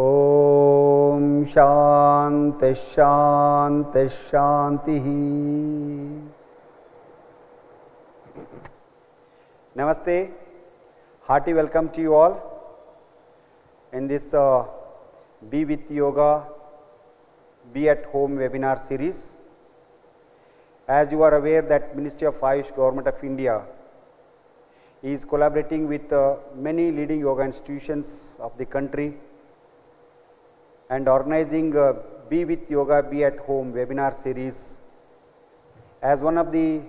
ओम शांति शांति शांति नमस्ते hearty welcome to you all in this uh, be with yoga be at home webinar series as you are aware that ministry of AYUSH government of India is collaborating with uh, many leading yoga institutions of the country and organizing uh, Be With Yoga, Be At Home webinar series as one of the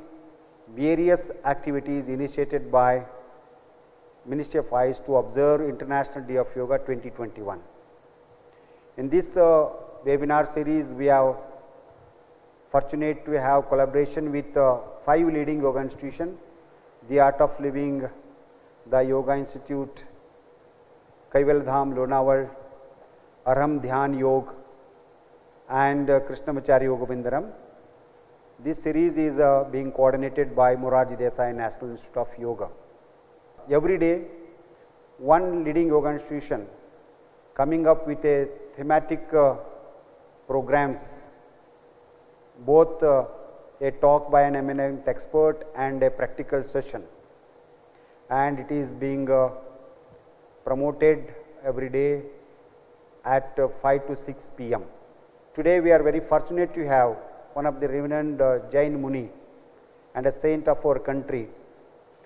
various activities initiated by Ministry of ICE to observe International Day of Yoga 2021. In this uh, webinar series, we are fortunate to have collaboration with uh, five leading yoga institutions, the Art of Living, the Yoga Institute, Kaival Dham, Lonaval, Arham Dhyan Yoga and uh, Yoga Yogavindaram. This series is uh, being coordinated by Morarji Desai National Institute of Yoga. Every day, one leading yoga institution coming up with a thematic uh, programs, both uh, a talk by an eminent expert and a practical session. And it is being uh, promoted every day at uh, 5 to 6 pm. Today we are very fortunate to have one of the reverend uh, Jain Muni and a saint of our country,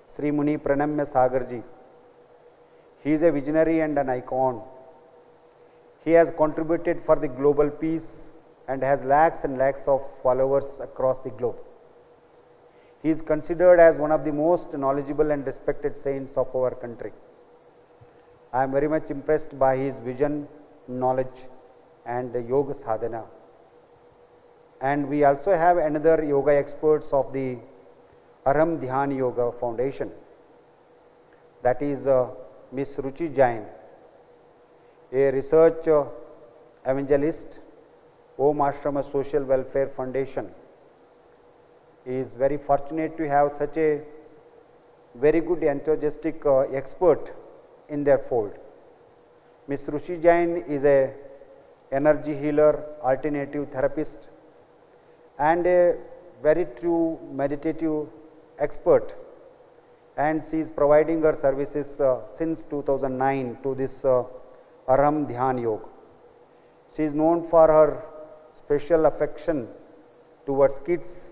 Sri Muni Pranamya Sagarji. He is a visionary and an icon. He has contributed for the global peace and has lakhs and lakhs of followers across the globe. He is considered as one of the most knowledgeable and respected saints of our country. I am very much impressed by his vision knowledge and yoga sadhana. And we also have another yoga experts of the Aram Dhyan Yoga Foundation that is uh, Ruchi Jain, a research uh, evangelist, Om Ashrama Social Welfare Foundation is very fortunate to have such a very good enthusiastic uh, expert in their fold. Ms. Ruchi Jain is a energy healer, alternative therapist and a very true meditative expert and she is providing her services uh, since 2009 to this uh, Aram Dhyan Yoga. She is known for her special affection towards kids.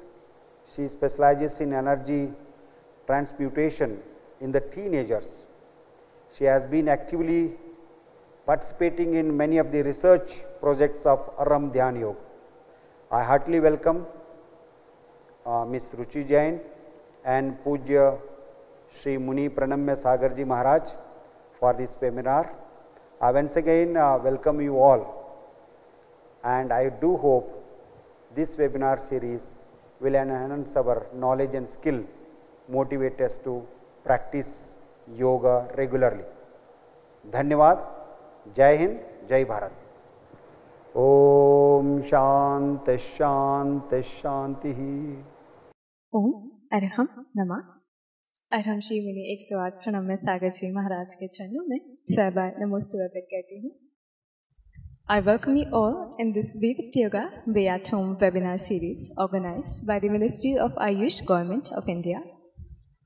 She specializes in energy transmutation in the teenagers. She has been actively participating in many of the research projects of Aram Dhyan Yoga. I heartily welcome uh, Ms. Ruchi Jain and Pujya Sri Muni Pranamya Sagarji Maharaj for this webinar. I once again uh, welcome you all and I do hope this webinar series will enhance our knowledge and skill, motivate us to practice yoga regularly. धन्यवाद जय हिंद जय भारत ओम शांत शांत शांति ही ओम अरहम नमा अरहम शिव ने एक सौ आठ प्रणम में सागर जी महाराज के चरणों में छह बार नमोस्तु अर्पित करती हूँ I welcome you all in this Vivid Yoga Be at Home webinar series organized by the Ministry of Ayush Government of India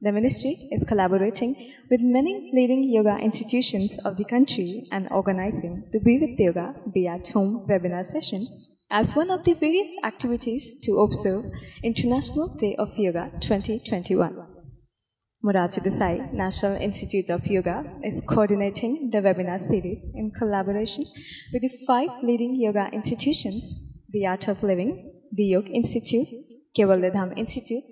The ministry is collaborating with many leading yoga institutions of the country and organizing the Be With Yoga, Be At Home webinar session as one of the various activities to observe International Day of Yoga 2021. Murachi Desai National Institute of Yoga is coordinating the webinar series in collaboration with the five leading yoga institutions, the Art of Living, the Yoga Institute, Kevaladham Institute,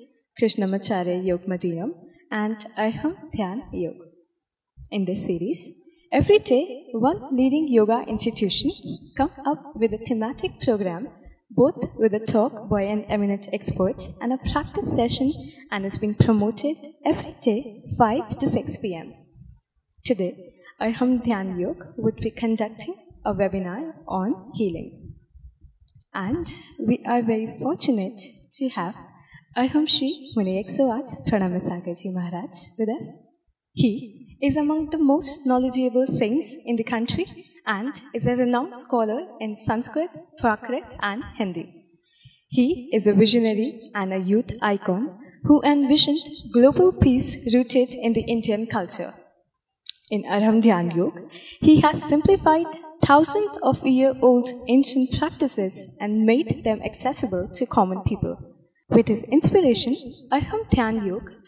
Krishnamacharya Yoga Madinam, and I am Dhyan Yoga. In this series, every day one leading yoga institution come up with a thematic program both with a talk by an eminent expert and a practice session and is being promoted every day 5 to 6 p.m. Today, Arham Dhyan Yoga would be conducting a webinar on healing. And we are very fortunate to have Arham Shri Vinay 108 Pranamasagarji Maharaj with us. He is among the most knowledgeable saints in the country and is a renowned scholar in Sanskrit, Prakrit and Hindi. He is a visionary and a youth icon who envisioned global peace rooted in the Indian culture. In Arham Dhyan Yoga, he has simplified thousands of year old ancient practices and made them accessible to common people. With his inspiration, Arham Dhyan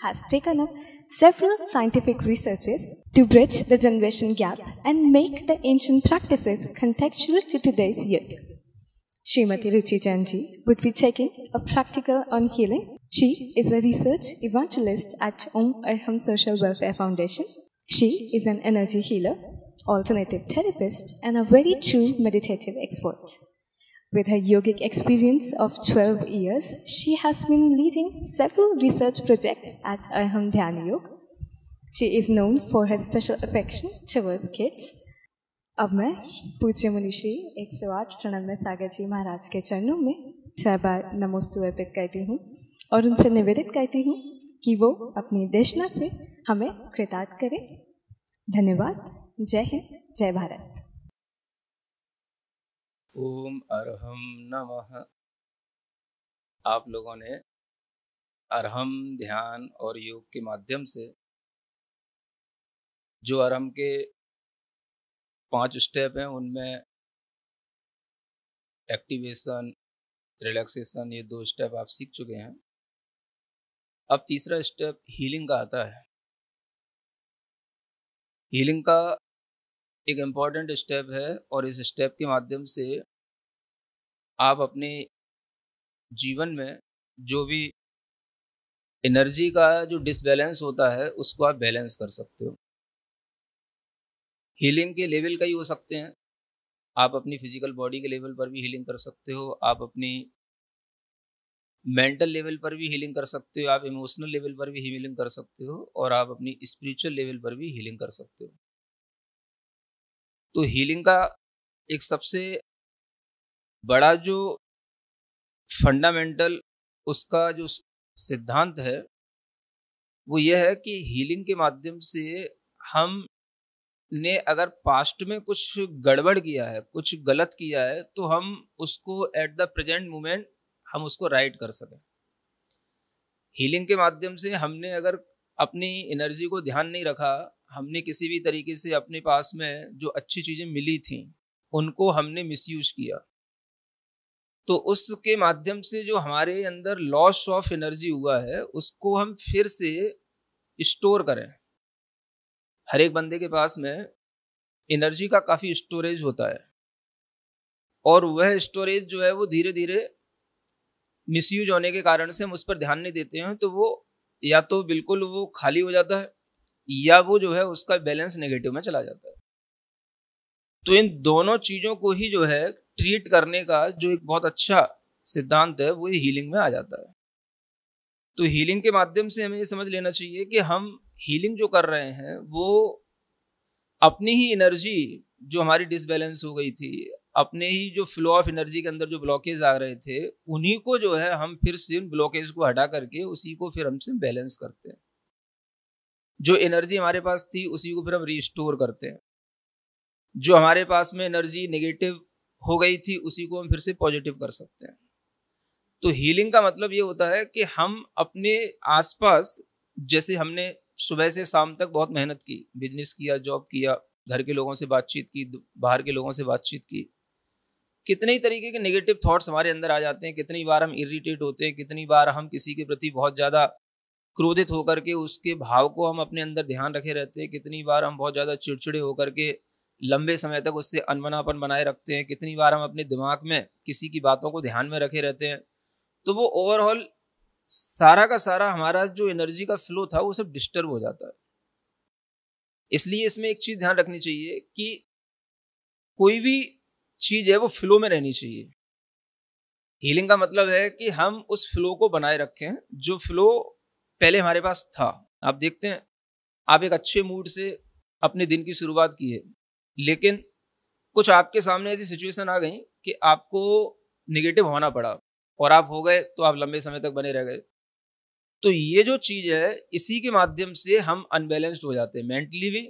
has taken up several scientific researches to bridge the generation gap and make the ancient practices contextual to today's youth. Srimati Ruchi Janji would be taking a practical on healing. She is a research evangelist at Om Arham Social Welfare Foundation. She is an energy healer, alternative therapist, and a very true meditative expert. With her yogic experience of 12 years, she has been leading several research projects at Aham Dhyan Yoga. She is known for her special affection towards kids. अब मैं पूज्य मुनिश्री एक सौ आठ में सागर जी महाराज के चरणों में छह बार नमोस्तु अर्पित करती हूँ और उनसे निवेदित करती हूँ कि वो अपनी देशना से हमें कृतार्थ करें धन्यवाद जय हिंद जय भारत ओम अरहम नमः आप लोगों ने अरहम ध्यान और योग के माध्यम से जो अरहम के पांच स्टेप हैं उनमें एक्टिवेशन रिलैक्सेशन ये दो स्टेप आप सीख चुके हैं अब तीसरा स्टेप हीलिंग का आता है हीलिंग का एक इम्पॉर्टेंट स्टेप है और इस स्टेप के माध्यम से आप अपने जीवन में जो भी एनर्जी का जो डिसबैलेंस होता है उसको आप बैलेंस कर सकते हो हीलिंग के लेवल का ही हो सकते हैं आप अपनी फिजिकल बॉडी के लेवल पर भी हीलिंग कर सकते हो आप अपनी मेंटल लेवल पर भी हीलिंग कर सकते हो आप इमोशनल लेवल पर भी हीलिंग कर सकते हो और आप अपनी स्पिरिचुअल लेवल पर भी हीलिंग कर सकते हो तो हीलिंग का एक सबसे बड़ा जो फंडामेंटल उसका जो सिद्धांत है वो ये है कि हीलिंग के माध्यम से हम ने अगर पास्ट में कुछ गड़बड़ किया है कुछ गलत किया है तो हम उसको एट द प्रेजेंट मोमेंट हम उसको राइट कर सकें हीलिंग के माध्यम से हमने अगर अपनी एनर्जी को ध्यान नहीं रखा हमने किसी भी तरीके से अपने पास में जो अच्छी चीज़ें मिली थी उनको हमने मिसयूज किया तो उसके माध्यम से जो हमारे अंदर लॉस ऑफ एनर्जी हुआ है उसको हम फिर से स्टोर करें हर एक बंदे के पास में एनर्जी का काफ़ी स्टोरेज होता है और वह स्टोरेज जो है वो धीरे धीरे मिसयूज होने के कारण से हम उस पर ध्यान नहीं देते हैं तो वो या तो बिल्कुल वो खाली हो जाता है या वो जो है उसका बैलेंस नेगेटिव में चला जाता है तो इन दोनों चीज़ों को ही जो है ट्रीट करने का जो एक बहुत अच्छा सिद्धांत है वो हीलिंग में आ जाता है तो हीलिंग के माध्यम से हमें ये समझ लेना चाहिए कि हम हीलिंग जो कर रहे हैं वो अपनी ही एनर्जी जो हमारी डिसबैलेंस हो गई थी अपने ही जो फ्लो ऑफ एनर्जी के अंदर जो ब्लॉकेज आ रहे थे उन्हीं को जो है हम फिर से उन ब्लॉकेज को हटा करके उसी को फिर हमसे बैलेंस करते हैं जो एनर्जी हमारे पास थी उसी को फिर हम रिस्टोर करते हैं जो हमारे पास में एनर्जी नेगेटिव हो गई थी उसी को हम फिर से पॉजिटिव कर सकते हैं तो हीलिंग का मतलब ये होता है कि हम अपने आसपास जैसे हमने सुबह से शाम तक बहुत मेहनत की बिजनेस किया जॉब किया घर के लोगों से बातचीत की बाहर के लोगों से बातचीत की कितने ही तरीके के नेगेटिव थॉट्स हमारे अंदर आ जाते हैं कितनी बार हम इरिटेट होते हैं कितनी बार हम किसी के प्रति बहुत ज़्यादा क्रोधित होकर के उसके भाव को हम अपने अंदर ध्यान रखे रहते हैं कितनी बार हम बहुत ज़्यादा चिड़चिड़े होकर के लंबे समय तक उससे अनमनापन बनाए रखते हैं कितनी बार हम अपने दिमाग में किसी की बातों को ध्यान में रखे रहते हैं तो वो ओवरऑल सारा का सारा हमारा जो एनर्जी का फ्लो था वो सब डिस्टर्ब हो जाता है इसलिए इसमें एक चीज़ ध्यान रखनी चाहिए कि कोई भी चीज़ है वो फ्लो में रहनी चाहिए हीलिंग का मतलब है कि हम उस फ्लो को बनाए रखें जो फ्लो पहले हमारे पास था आप देखते हैं आप एक अच्छे मूड से अपने दिन की शुरुआत की है लेकिन कुछ आपके सामने ऐसी सिचुएशन आ गई कि आपको निगेटिव होना पड़ा और आप हो गए तो आप लंबे समय तक बने रह गए तो ये जो चीज़ है इसी के माध्यम से हम अनबैलेंस्ड हो जाते हैं मेंटली भी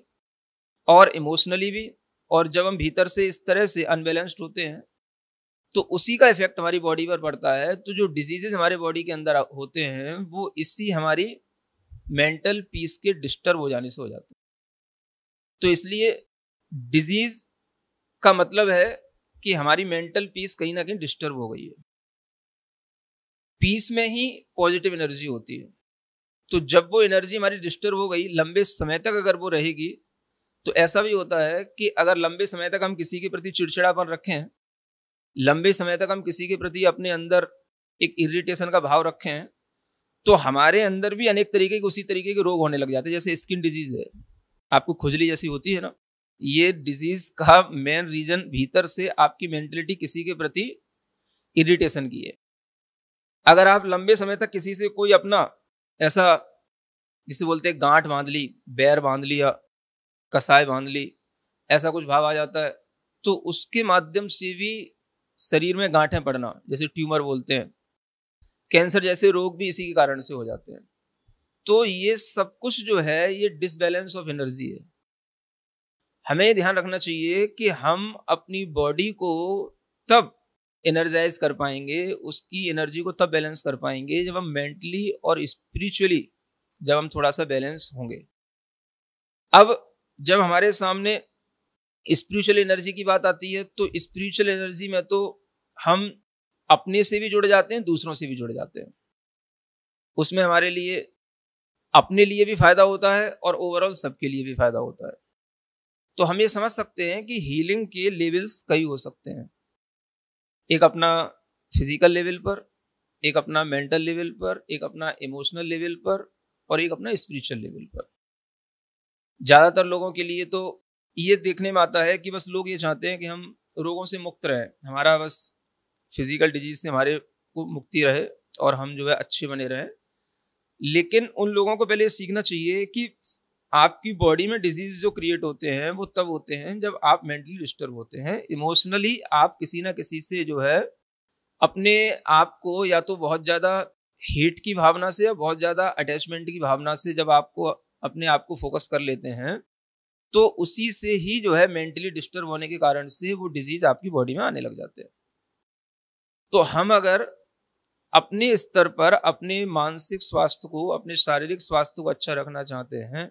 और इमोशनली भी और जब हम भीतर से इस तरह से अनबैलेंस्ड होते हैं तो उसी का इफेक्ट हमारी बॉडी पर पड़ता है तो जो डिजीजेज हमारे बॉडी के अंदर होते हैं वो इसी हमारी मेंटल पीस के डिस्टर्ब हो जाने से हो जाते हैं तो इसलिए डिजीज का मतलब है कि हमारी मेंटल पीस कहीं ना कहीं डिस्टर्ब हो गई है पीस में ही पॉजिटिव एनर्जी होती है तो जब वो एनर्जी हमारी डिस्टर्ब हो गई लंबे समय तक अगर वो रहेगी तो ऐसा भी होता है कि अगर लंबे समय तक हम किसी के प्रति चिड़चिड़ापन रखें लंबे समय तक हम किसी के प्रति अपने अंदर एक इरिटेशन का भाव रखे हैं तो हमारे अंदर भी अनेक तरीके के उसी तरीके के रोग होने लग जाते हैं जैसे स्किन डिजीज है आपको खुजली जैसी होती है ना ये डिजीज का मेन रीजन भीतर से आपकी मेंटेलिटी किसी के प्रति इरिटेशन की है अगर आप लंबे समय तक किसी से कोई अपना ऐसा जिसे बोलते हैं गांठ बांध ली बैर बांध लिया कसाय बांध ली ऐसा कुछ भाव आ जाता है तो उसके माध्यम से भी शरीर में गांठें पड़ना जैसे ट्यूमर बोलते हैं कैंसर जैसे रोग भी इसी के कारण से हो जाते हैं तो ये सब कुछ जो है ये डिसबैलेंस ऑफ एनर्जी है हमें ध्यान रखना चाहिए कि हम अपनी बॉडी को तब एनर्जाइज कर पाएंगे उसकी एनर्जी को तब बैलेंस कर पाएंगे जब हम मेंटली और स्पिरिचुअली जब हम थोड़ा सा बैलेंस होंगे अब जब हमारे सामने स्पिरिचुअल एनर्जी की बात आती है तो स्पिरिचुअल एनर्जी में तो हम अपने से भी जुड़ जाते हैं दूसरों से भी जुड़ जाते हैं उसमें हमारे लिए अपने लिए भी फायदा होता है और ओवरऑल सबके लिए भी फायदा होता है तो हम ये समझ सकते हैं कि हीलिंग के लेवल्स कई हो सकते हैं एक अपना फिजिकल लेवल पर एक अपना मेंटल लेवल पर एक अपना इमोशनल लेवल पर और एक अपना स्पिरिचुअल लेवल पर ज़्यादातर लोगों के लिए तो ये देखने में आता है कि बस लोग ये चाहते हैं कि हम रोगों से मुक्त रहें हमारा बस फिज़िकल डिजीज़ से हमारे को मुक्ति रहे और हम जो है अच्छे बने रहें लेकिन उन लोगों को पहले ये सीखना चाहिए कि आपकी बॉडी में डिजीज जो क्रिएट होते हैं वो तब होते हैं जब आप मेंटली डिस्टर्ब होते हैं इमोशनली आप किसी ना किसी से जो है अपने आप को या तो बहुत ज़्यादा हेट की भावना से या बहुत ज़्यादा अटैचमेंट की भावना से जब आपको अपने आप को फोकस कर लेते हैं तो उसी से ही जो है मेंटली डिस्टर्ब होने के कारण से वो डिजीज आपकी बॉडी में आने लग जाते हैं तो हम अगर अपने स्तर पर अपने मानसिक स्वास्थ्य को अपने शारीरिक स्वास्थ्य को अच्छा रखना चाहते हैं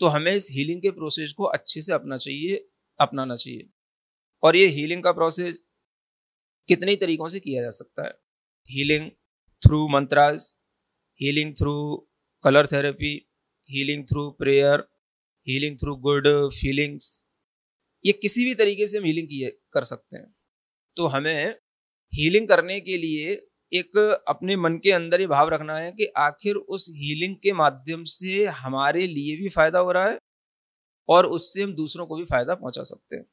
तो हमें इस हीलिंग के प्रोसेस को अच्छे से अपना चाहिए अपनाना चाहिए और ये हीलिंग का प्रोसेस कितने तरीकों से किया जा सकता है healing through mantras healing through colour therapy healing through prayer healing through good feelings ये किसी भी तरीके से हम हीलिंग किए कर सकते हैं तो हमें हीलिंग करने के लिए एक अपने मन के अंदर ये भाव रखना है कि आखिर उस हीलिंग के माध्यम से हमारे लिए भी फायदा हो रहा है और उससे हम दूसरों को भी फायदा पहुंचा सकते हैं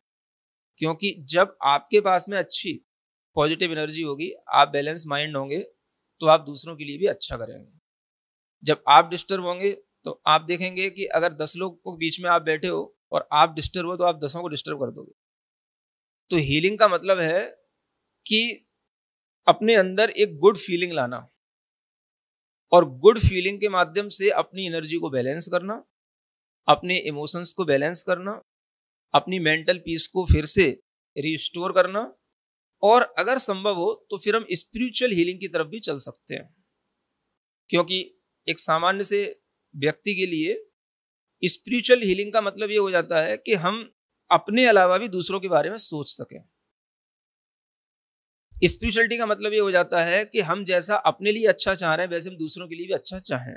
क्योंकि जब आपके पास में अच्छी पॉजिटिव एनर्जी होगी आप बैलेंस माइंड होंगे तो आप दूसरों के लिए भी अच्छा करेंगे जब आप डिस्टर्ब होंगे तो आप देखेंगे कि अगर दस लोग को बीच में आप बैठे हो और आप डिस्टर्ब हो तो आप दसों को डिस्टर्ब कर दोगे तो हीलिंग का मतलब है कि अपने अंदर एक गुड फीलिंग लाना और गुड फीलिंग के माध्यम से अपनी एनर्जी को बैलेंस करना अपने इमोशंस को बैलेंस करना अपनी मेंटल पीस को फिर से रिस्टोर करना और अगर संभव हो तो फिर हम स्पिरिचुअल हीलिंग की तरफ भी चल सकते हैं क्योंकि एक सामान्य से व्यक्ति के लिए स्पिरिचुअल हीलिंग का मतलब ये हो जाता है कि हम अपने अलावा भी दूसरों के बारे में सोच सकें स्पिरिचुअलिटी का मतलब ये हो जाता है कि हम जैसा अपने लिए अच्छा चाह रहे हैं वैसे हम दूसरों के लिए भी अच्छा चाहें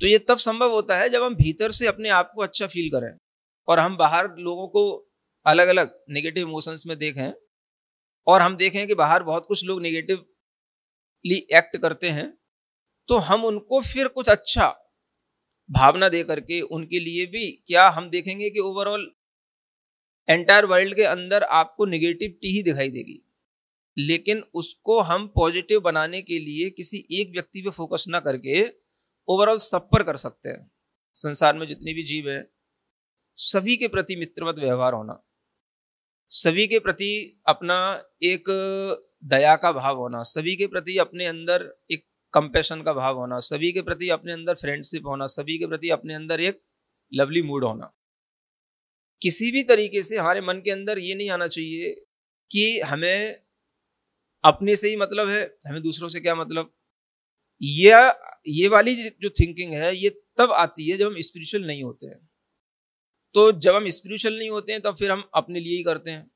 तो ये तब संभव होता है जब हम भीतर से अपने आप को अच्छा फील करें और हम बाहर लोगों को अलग अलग नेगेटिव इमोशंस में देखें और हम देखें कि बाहर बहुत कुछ लोग नेगेटिवली एक्ट करते हैं तो हम उनको फिर कुछ अच्छा भावना दे करके उनके लिए भी क्या हम देखेंगे कि ओवरऑल एंटायर वर्ल्ड के अंदर आपको निगेटिव टी ही दिखाई देगी लेकिन उसको हम पॉजिटिव बनाने के लिए किसी एक व्यक्ति पे फोकस ना करके ओवरऑल सब पर कर सकते हैं संसार में जितने भी जीव हैं सभी के प्रति मित्रवत व्यवहार होना सभी के प्रति अपना एक दया का भाव होना सभी के प्रति अपने अंदर एक कंपेशन का भाव होना सभी के प्रति अपने अंदर फ्रेंडशिप होना सभी के प्रति अपने अंदर एक लवली मूड होना किसी भी तरीके से हमारे मन के अंदर ये नहीं आना चाहिए कि हमें अपने से ही मतलब है हमें दूसरों से क्या मतलब यह ये वाली जो थिंकिंग है ये तब आती है जब हम स्पिरिचुअल नहीं होते हैं तो जब हम स्पिरिचुअल नहीं होते हैं तब फिर हम अपने लिए ही करते हैं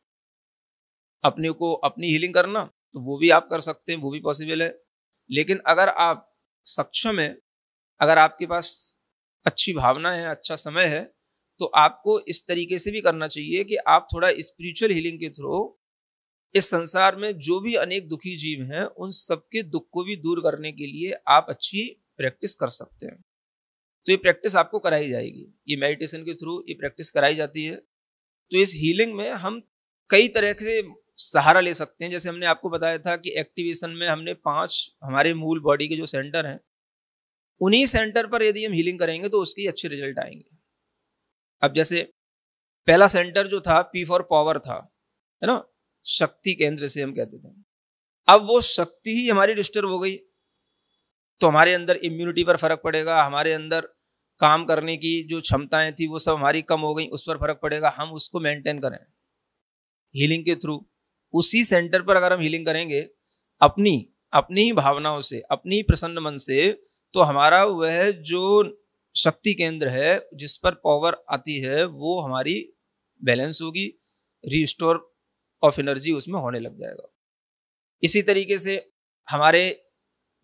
अपने को अपनी हीलिंग करना तो वो भी आप कर सकते हैं वो भी पॉसिबल है लेकिन अगर आप सक्षम है अगर आपके पास अच्छी भावना है अच्छा समय है तो आपको इस तरीके से भी करना चाहिए कि आप थोड़ा स्पिरिचुअल हीलिंग के थ्रू इस संसार में जो भी अनेक दुखी जीव हैं उन सबके दुख को भी दूर करने के लिए आप अच्छी प्रैक्टिस कर सकते हैं तो ये प्रैक्टिस आपको कराई जाएगी ये मेडिटेशन के थ्रू ये प्रैक्टिस कराई जाती है तो इस हीलिंग में हम कई तरह से सहारा ले सकते हैं जैसे हमने आपको बताया था कि एक्टिवेशन में हमने पांच हमारे मूल बॉडी के जो सेंटर हैं उन्हीं सेंटर पर यदि हम हीलिंग करेंगे तो उसके अच्छे रिजल्ट आएंगे अब जैसे पहला सेंटर जो था पी फॉर पावर था है ना शक्ति केंद्र से हम कहते थे अब वो शक्ति ही हमारी डिस्टर्ब हो गई तो हमारे अंदर इम्यूनिटी पर फर्क पड़ेगा हमारे अंदर काम करने की जो क्षमताएं थी वो सब हमारी कम हो गई उस पर फर्क पड़ेगा हम उसको मेंटेन करें हीलिंग के थ्रू उसी सेंटर पर अगर हम हीलिंग करेंगे अपनी अपनी ही भावनाओं से अपनी ही प्रसन्न मन से तो हमारा वह जो शक्ति केंद्र है जिस पर पावर आती है वो हमारी बैलेंस होगी रिस्टोर ऑफ एनर्जी उसमें होने लग जाएगा इसी तरीके से हमारे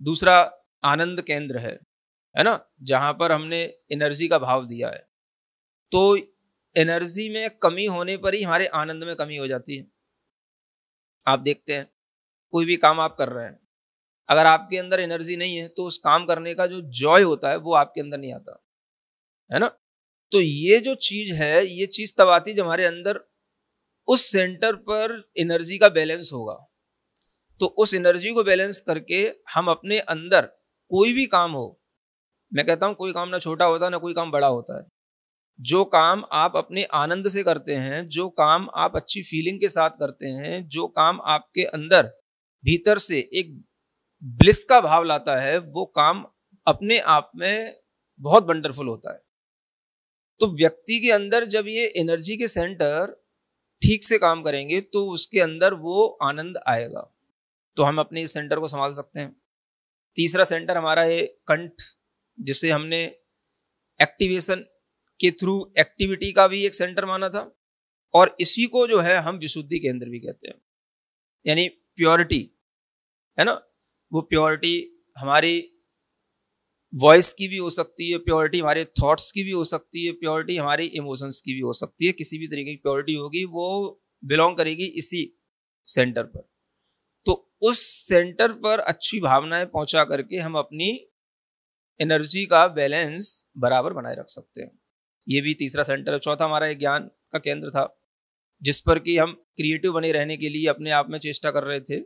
दूसरा आनंद केंद्र है है ना जहाँ पर हमने एनर्जी का भाव दिया है तो एनर्जी में कमी होने पर ही हमारे आनंद में कमी हो जाती है आप देखते हैं कोई भी काम आप कर रहे हैं अगर आपके अंदर एनर्जी नहीं है तो उस काम करने का जो जॉय होता है वो आपके अंदर नहीं आता है ना तो ये जो चीज़ है ये चीज़ तब आती है जब हमारे अंदर उस सेंटर पर एनर्जी का बैलेंस होगा तो उस एनर्जी को बैलेंस करके हम अपने अंदर कोई भी काम हो मैं कहता हूँ कोई काम ना छोटा होता है ना कोई काम बड़ा होता है जो काम आप अपने आनंद से करते हैं जो काम आप अच्छी फीलिंग के साथ करते हैं जो काम आपके अंदर भीतर से एक ब्लिस का भाव लाता है वो काम अपने आप में बहुत वंडरफुल होता है तो व्यक्ति के अंदर जब ये एनर्जी के सेंटर ठीक से काम करेंगे तो उसके अंदर वो आनंद आएगा तो हम अपने इस सेंटर को संभाल सकते हैं तीसरा सेंटर हमारा है कंठ जिसे हमने एक्टिवेशन के थ्रू एक्टिविटी का भी एक सेंटर माना था और इसी को जो है हम विशुद्धि केंद्र भी कहते हैं यानी प्योरिटी है ना वो प्योरिटी हमारी वॉइस की भी हो सकती है प्योरिटी हमारे थॉट्स की भी हो सकती है प्योरिटी हमारी इमोशंस की भी हो सकती है किसी भी तरीके की प्योरिटी होगी वो बिलोंग करेगी इसी सेंटर पर तो उस सेंटर पर अच्छी भावनाएं पहुंचा करके हम अपनी एनर्जी का बैलेंस बराबर बनाए रख सकते हैं ये भी तीसरा सेंटर है चौथा हमारा एक ज्ञान का केंद्र था जिस पर कि हम क्रिएटिव बने रहने के लिए अपने आप में चेष्टा कर रहे थे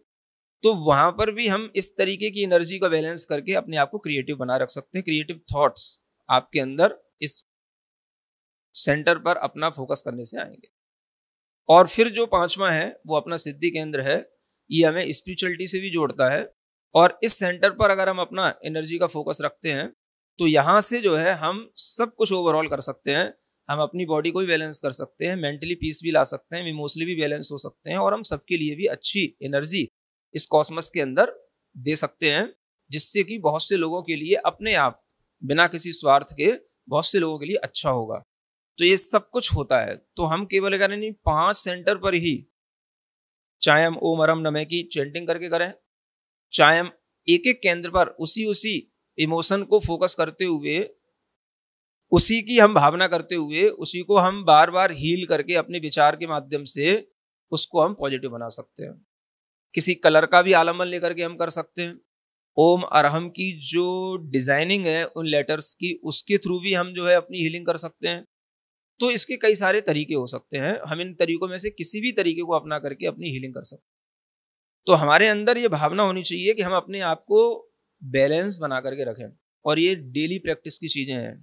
तो वहाँ पर भी हम इस तरीके की एनर्जी का बैलेंस करके अपने आप को क्रिएटिव बना रख सकते हैं क्रिएटिव थाट्स आपके अंदर इस सेंटर पर अपना फोकस करने से आएंगे और फिर जो पांचवा है वो अपना सिद्धि केंद्र है ये हमें स्पिरिचुअलिटी से भी जोड़ता है और इस सेंटर पर अगर हम अपना एनर्जी का फोकस रखते हैं तो यहाँ से जो है हम सब कुछ ओवरऑल कर सकते हैं हम अपनी बॉडी को भी बैलेंस कर सकते हैं मेंटली पीस भी ला सकते हैं इमोशनली भी बैलेंस हो सकते हैं और हम सबके लिए भी अच्छी एनर्जी इस कॉस्मस के अंदर दे सकते हैं जिससे कि बहुत से लोगों के लिए अपने आप बिना किसी स्वार्थ के बहुत से लोगों के लिए अच्छा होगा तो ये सब कुछ होता है तो हम केवल करें नहीं पाँच सेंटर पर ही चाहे हम ओम अरम नमे की चेंटिंग करके करें चाहे हम एक एक केंद्र पर उसी उसी इमोशन को फोकस करते हुए उसी की हम भावना करते हुए उसी को हम बार बार हील करके अपने विचार के माध्यम से उसको हम पॉजिटिव बना सकते हैं किसी कलर का भी आलमन लेकर के हम कर सकते हैं ओम अरहम की जो डिजाइनिंग है उन लेटर्स की उसके थ्रू भी हम जो है अपनी हीलिंग कर सकते हैं तो इसके कई सारे तरीके हो सकते हैं हम इन तरीकों में से किसी भी तरीके को अपना करके अपनी हीलिंग कर सकते हैं तो हमारे अंदर ये भावना होनी चाहिए कि हम अपने आप को बैलेंस बना करके रखें और ये डेली प्रैक्टिस की चीज़ें हैं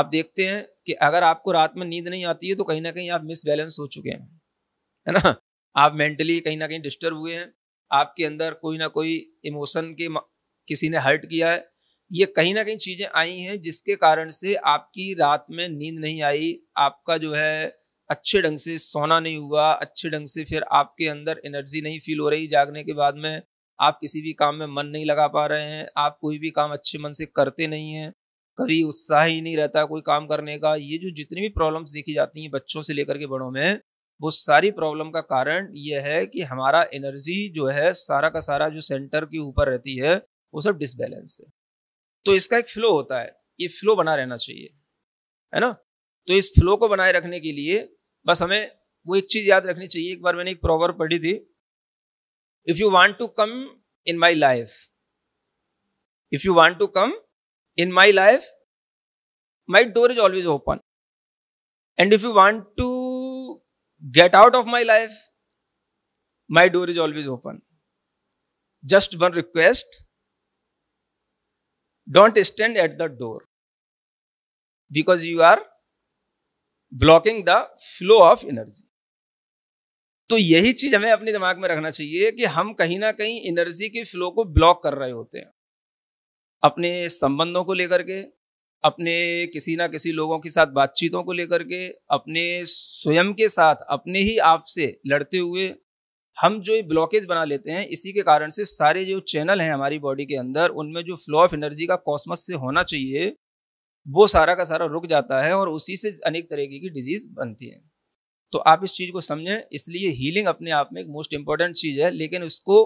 आप देखते हैं कि अगर आपको रात में नींद नहीं आती है तो कहीं ना कहीं आप मिस बैलेंस हो चुके हैं है ना आप मेंटली कहीं ना कहीं डिस्टर्ब हुए हैं आपके अंदर कोई ना कोई इमोशन के किसी ने हर्ट किया है ये कहीं ना कहीं चीज़ें आई हैं जिसके कारण से आपकी रात में नींद नहीं आई आपका जो है अच्छे ढंग से सोना नहीं हुआ अच्छे ढंग से फिर आपके अंदर एनर्जी नहीं फील हो रही जागने के बाद में आप किसी भी काम में मन नहीं लगा पा रहे हैं आप कोई भी काम अच्छे मन से करते नहीं हैं कभी उत्साह ही नहीं रहता कोई काम करने का ये जो जितनी भी प्रॉब्लम्स देखी जाती हैं बच्चों से लेकर के बड़ों में वो सारी प्रॉब्लम का कारण ये है कि हमारा एनर्जी जो है सारा का सारा जो सेंटर के ऊपर रहती है वो सब डिसबैलेंस है तो इसका एक फ्लो होता है ये फ्लो बना रहना चाहिए है ना तो इस फ्लो को बनाए रखने के लिए बस हमें वो एक चीज़ याद रखनी चाहिए एक बार मैंने एक प्रॉवर पढ़ी थी If you want to come in my life, if you want to come in my life, my door is always open. And if you want to get out of my life, my door is always open. Just one request don't stand at the door because you are blocking the flow of energy. तो यही चीज हमें अपने दिमाग में रखना चाहिए कि हम कहीं ना कहीं एनर्जी के फ्लो को ब्लॉक कर रहे होते हैं अपने संबंधों को लेकर के अपने किसी ना किसी लोगों के साथ बातचीतों को लेकर के अपने स्वयं के साथ अपने ही आप से लड़ते हुए हम जो ये ब्लॉकेज बना लेते हैं इसी के कारण से सारे जो चैनल हैं हमारी बॉडी के अंदर उनमें जो फ्लो ऑफ एनर्जी का कॉस्मस से होना चाहिए वो सारा का सारा रुक जाता है और उसी से अनेक तरीके की डिजीज बनती है तो आप इस चीज़ को समझें इसलिए हीलिंग अपने आप में एक मोस्ट इम्पॉर्टेंट चीज़ है लेकिन उसको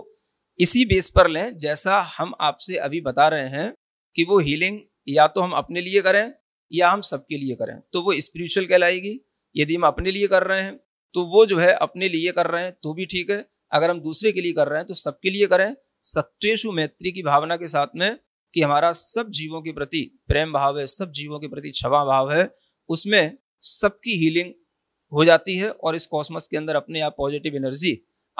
इसी बेस पर लें जैसा हम आपसे अभी बता रहे हैं कि वो हीलिंग या तो हम अपने लिए करें या हम सबके लिए करें तो वो स्पिरिचुअल कहलाएगी यदि हम अपने लिए कर रहे हैं तो वो जो है अपने लिए कर रहे हैं तो भी ठीक है अगर हम दूसरे के लिए कर रहे हैं तो सबके लिए करें सत्वेशु मैत्री की भावना के साथ में कि हमारा सब जीवों के प्रति प्रेम भाव है सब जीवों के प्रति क्षमा भाव है उसमें सबकी हीलिंग हो जाती है और इस कॉस्मस के अंदर अपने आप पॉजिटिव एनर्जी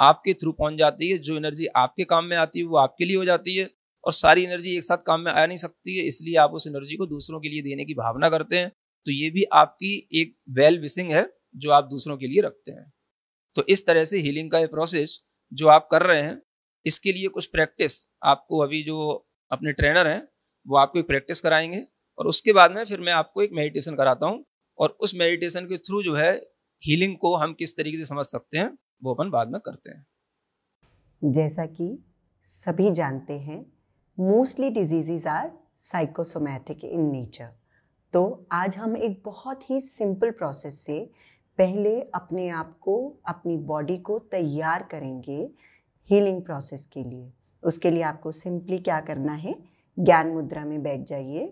आपके थ्रू पहुंच जाती है जो एनर्जी आपके काम में आती है वो आपके लिए हो जाती है और सारी एनर्जी एक साथ काम में आ नहीं सकती है इसलिए आप उस एनर्जी को दूसरों के लिए देने की भावना करते हैं तो ये भी आपकी एक वेल विशिंग है जो आप दूसरों के लिए रखते हैं तो इस तरह से हीलिंग का ये प्रोसेस जो आप कर रहे हैं इसके लिए कुछ प्रैक्टिस आपको अभी जो अपने ट्रेनर हैं वो आपको एक प्रैक्टिस कराएंगे और उसके बाद में फिर मैं आपको एक मेडिटेशन कराता हूँ और उस मेडिटेशन के थ्रू जो है हीलिंग को हम किस तरीके से समझ सकते हैं वो अपन बाद में करते हैं जैसा कि सभी जानते हैं mostly diseases are psychosomatic in nature तो आज हम एक बहुत ही सिंपल प्रोसेस से पहले अपने आप को अपनी बॉडी को तैयार करेंगे हीलिंग प्रोसेस के लिए उसके लिए आपको सिंपली क्या करना है ज्ञान मुद्रा में बैठ जाइए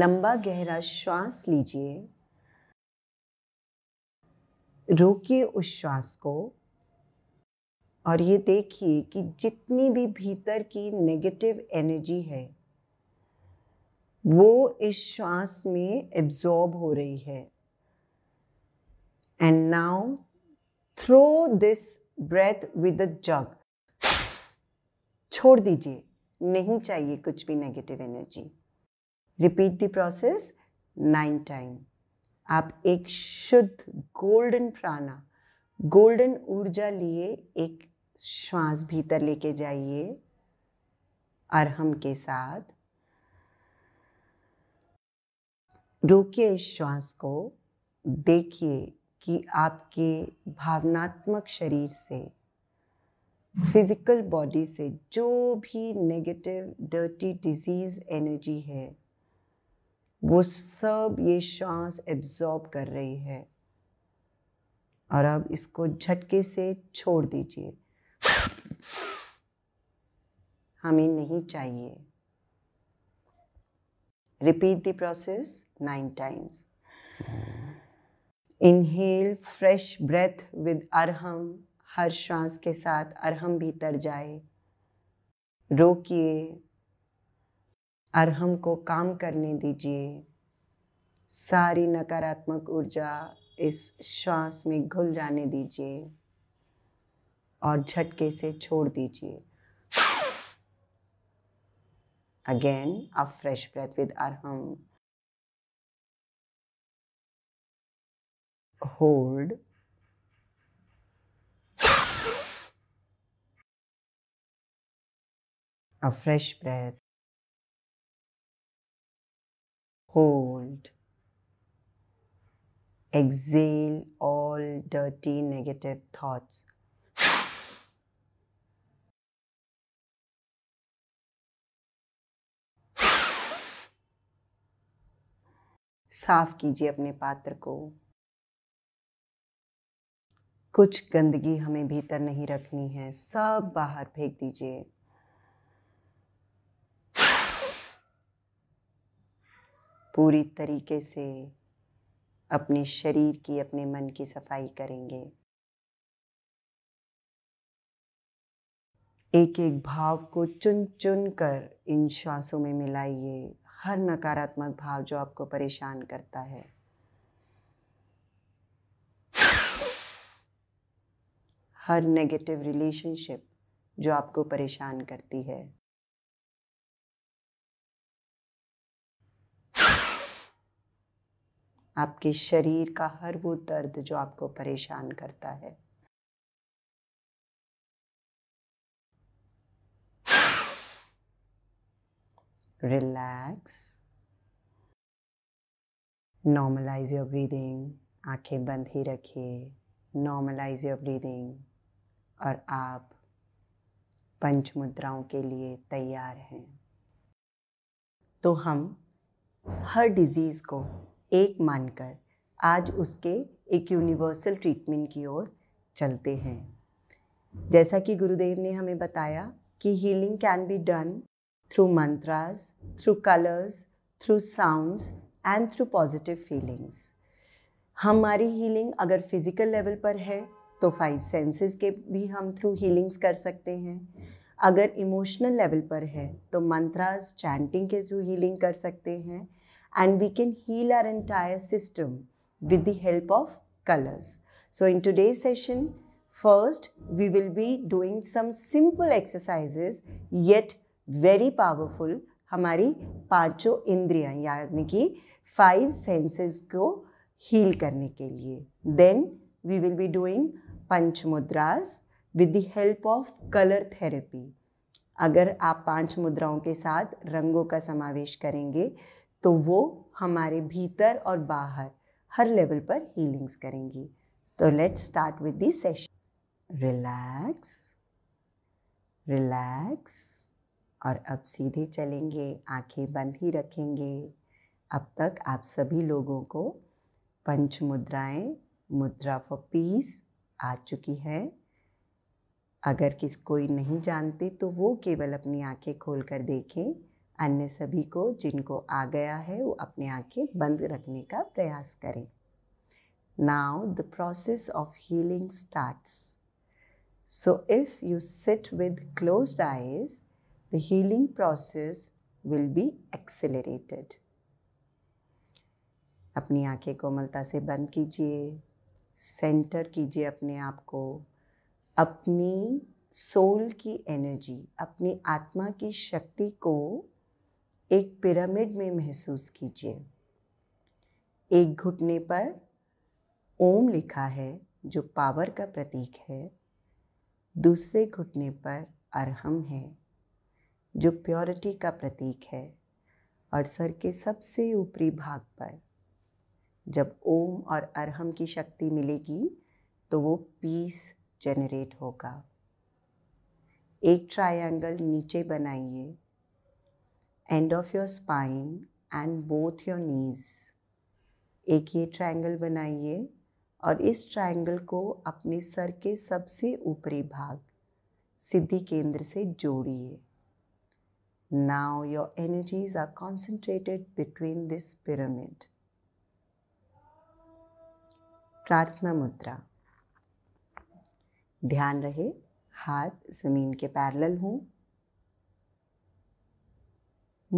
लंबा गहरा श्वास लीजिए रोकिए उस श्वास को और ये देखिए कि जितनी भी भीतर की नेगेटिव एनर्जी है वो इस श्वास में एब्जॉर्ब हो रही है and now throw this breath with a jerk छोड़ दीजिए नहीं चाहिए कुछ भी negative energy repeat the process nine time आप एक शुद्ध गोल्डन प्राणा गोल्डन ऊर्जा लिए एक श्वास भीतर लेके जाइए अरहम के साथ रोकिए इस श्वास को देखिए कि आपके भावनात्मक शरीर से फिजिकल बॉडी से जो भी नेगेटिव डर्टी डिजीज एनर्जी है वो सब ये श्वास एब्जॉर्ब कर रही है और अब इसको झटके से छोड़ दीजिए हमें नहीं चाहिए repeat the process nine times inhale fresh breath with Arham हर श्वास के साथ अरहम भीतर जाए रोकिए और हमको काम करने दीजिए सारी नकारात्मक ऊर्जा इस श्वास में घुल जाने दीजिए और झटके से छोड़ दीजिए again a fresh breath with Arham hold a fresh breath hold. Exhale all dirty negative thoughts. साफ कीजिए अपने पात्र को कुछ गंदगी हमें भीतर नहीं रखनी है सब बाहर फेंक दीजिए पूरी तरीके से अपने शरीर की अपने मन की सफाई करेंगे एक एक भाव को चुन चुन कर इन श्वासों में मिलाइए हर नकारात्मक भाव जो आपको परेशान करता है हर नेगेटिव रिलेशनशिप जो आपको परेशान करती है आपके शरीर का हर वो दर्द जो आपको परेशान करता है रिलैक्स नॉर्मलाइज योर ब्रीदिंग आंखें बंद ही रखिए नॉर्मलाइज योर ब्रीदिंग और आप पंच मुद्राओं के लिए तैयार हैं तो हम हर डिज़ीज़ को एक मानकर आज उसके एक यूनिवर्सल ट्रीटमेंट की ओर चलते हैं जैसा कि गुरुदेव ने हमें बताया कि healing can be done through mantras through colours through sounds and through positive feelings हमारी हीलिंग अगर फिज़िकल लेवल पर है तो फाइव सेंसेस के भी हम थ्रू हीलिंग्स कर सकते हैं अगर इमोशनल लेवल पर है तो मंत्रास चैंटिंग के थ्रू हीलिंग कर सकते हैं and we can heal our entire system with the help of colors. So in today's session, first we will be doing some simple exercises yet very powerful हमारी पांचों इंद्रियां यानी कि five senses को heal करने के लिए then we will be doing पंच mudras with the help of colour therapy अगर आप पांच मुद्राओं के साथ रंगों का समावेश करेंगे तो वो हमारे भीतर और बाहर हर लेवल पर हीलिंग्स करेंगी तो let's start with the session relax relax और अब सीधे चलेंगे आंखें बंद ही रखेंगे अब तक आप सभी लोगों को पंच मुद्राएं मुद्रा फॉर पीस आ चुकी हैं अगर किस कोई नहीं जानते तो वो केवल अपनी आंखें खोलकर देखें अन्य सभी को जिनको आ गया है वो अपनी आंखें बंद रखने का प्रयास करें now the process of healing starts so if you sit with close eyes the healing process will be accelerated अपनी आंखें कोमलता से बंद कीजिए सेंटर कीजिए अपने आप को अपनी सोल की एनर्जी अपनी आत्मा की शक्ति को एक पिरामिड में महसूस कीजिए एक घुटने पर ओम लिखा है जो पावर का प्रतीक है दूसरे घुटने पर अरहम है जो प्योरिटी का प्रतीक है और सर के सबसे ऊपरी भाग पर जब ओम और अरहम की शक्ति मिलेगी तो वो पीस जनरेट होगा एक ट्रायंगल नीचे बनाइए end of your spine and both your knees एक ये ट्राइंगल बनाइए और इस ट्राइंगल को अपने सर के सबसे ऊपरी भाग सिद्धि केंद्र से जोड़िए now your energies are concentrated between this pyramid प्रार्थना मुद्रा ध्यान रहे हाथ जमीन के पैरल हों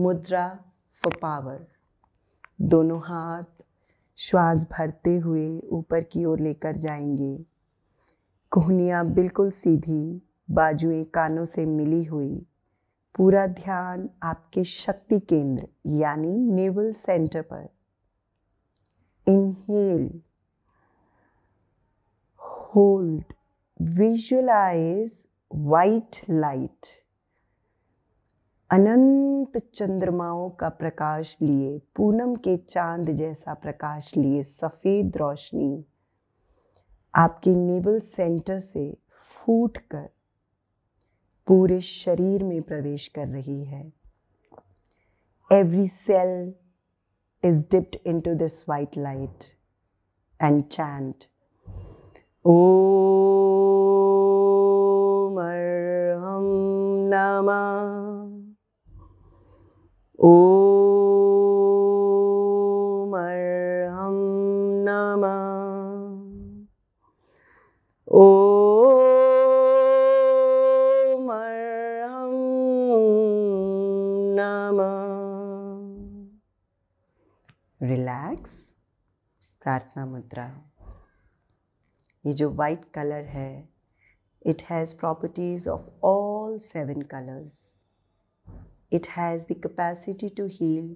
मुद्रा फॉर पावर दोनों हाथ श्वास भरते हुए ऊपर की ओर लेकर जाएंगे कोहनियाँ बिल्कुल सीधी बाजुएं कानों से मिली हुई पूरा ध्यान आपके शक्ति केंद्र यानी नेवल सेंटर पर inhale hold visualise white light अनंत चंद्रमाओं का प्रकाश लिए पूनम के चांद जैसा प्रकाश लिए सफ़ेद रोशनी आपके नेवल सेंटर से फूट कर पूरे शरीर में प्रवेश कर रही है every cell is dipped into this white light and मर हम नमः ओ रिलैक्स प्रार्थना मुद्रा ये जो वाइट कलर है it has properties of all seven colours It has the capacity to heal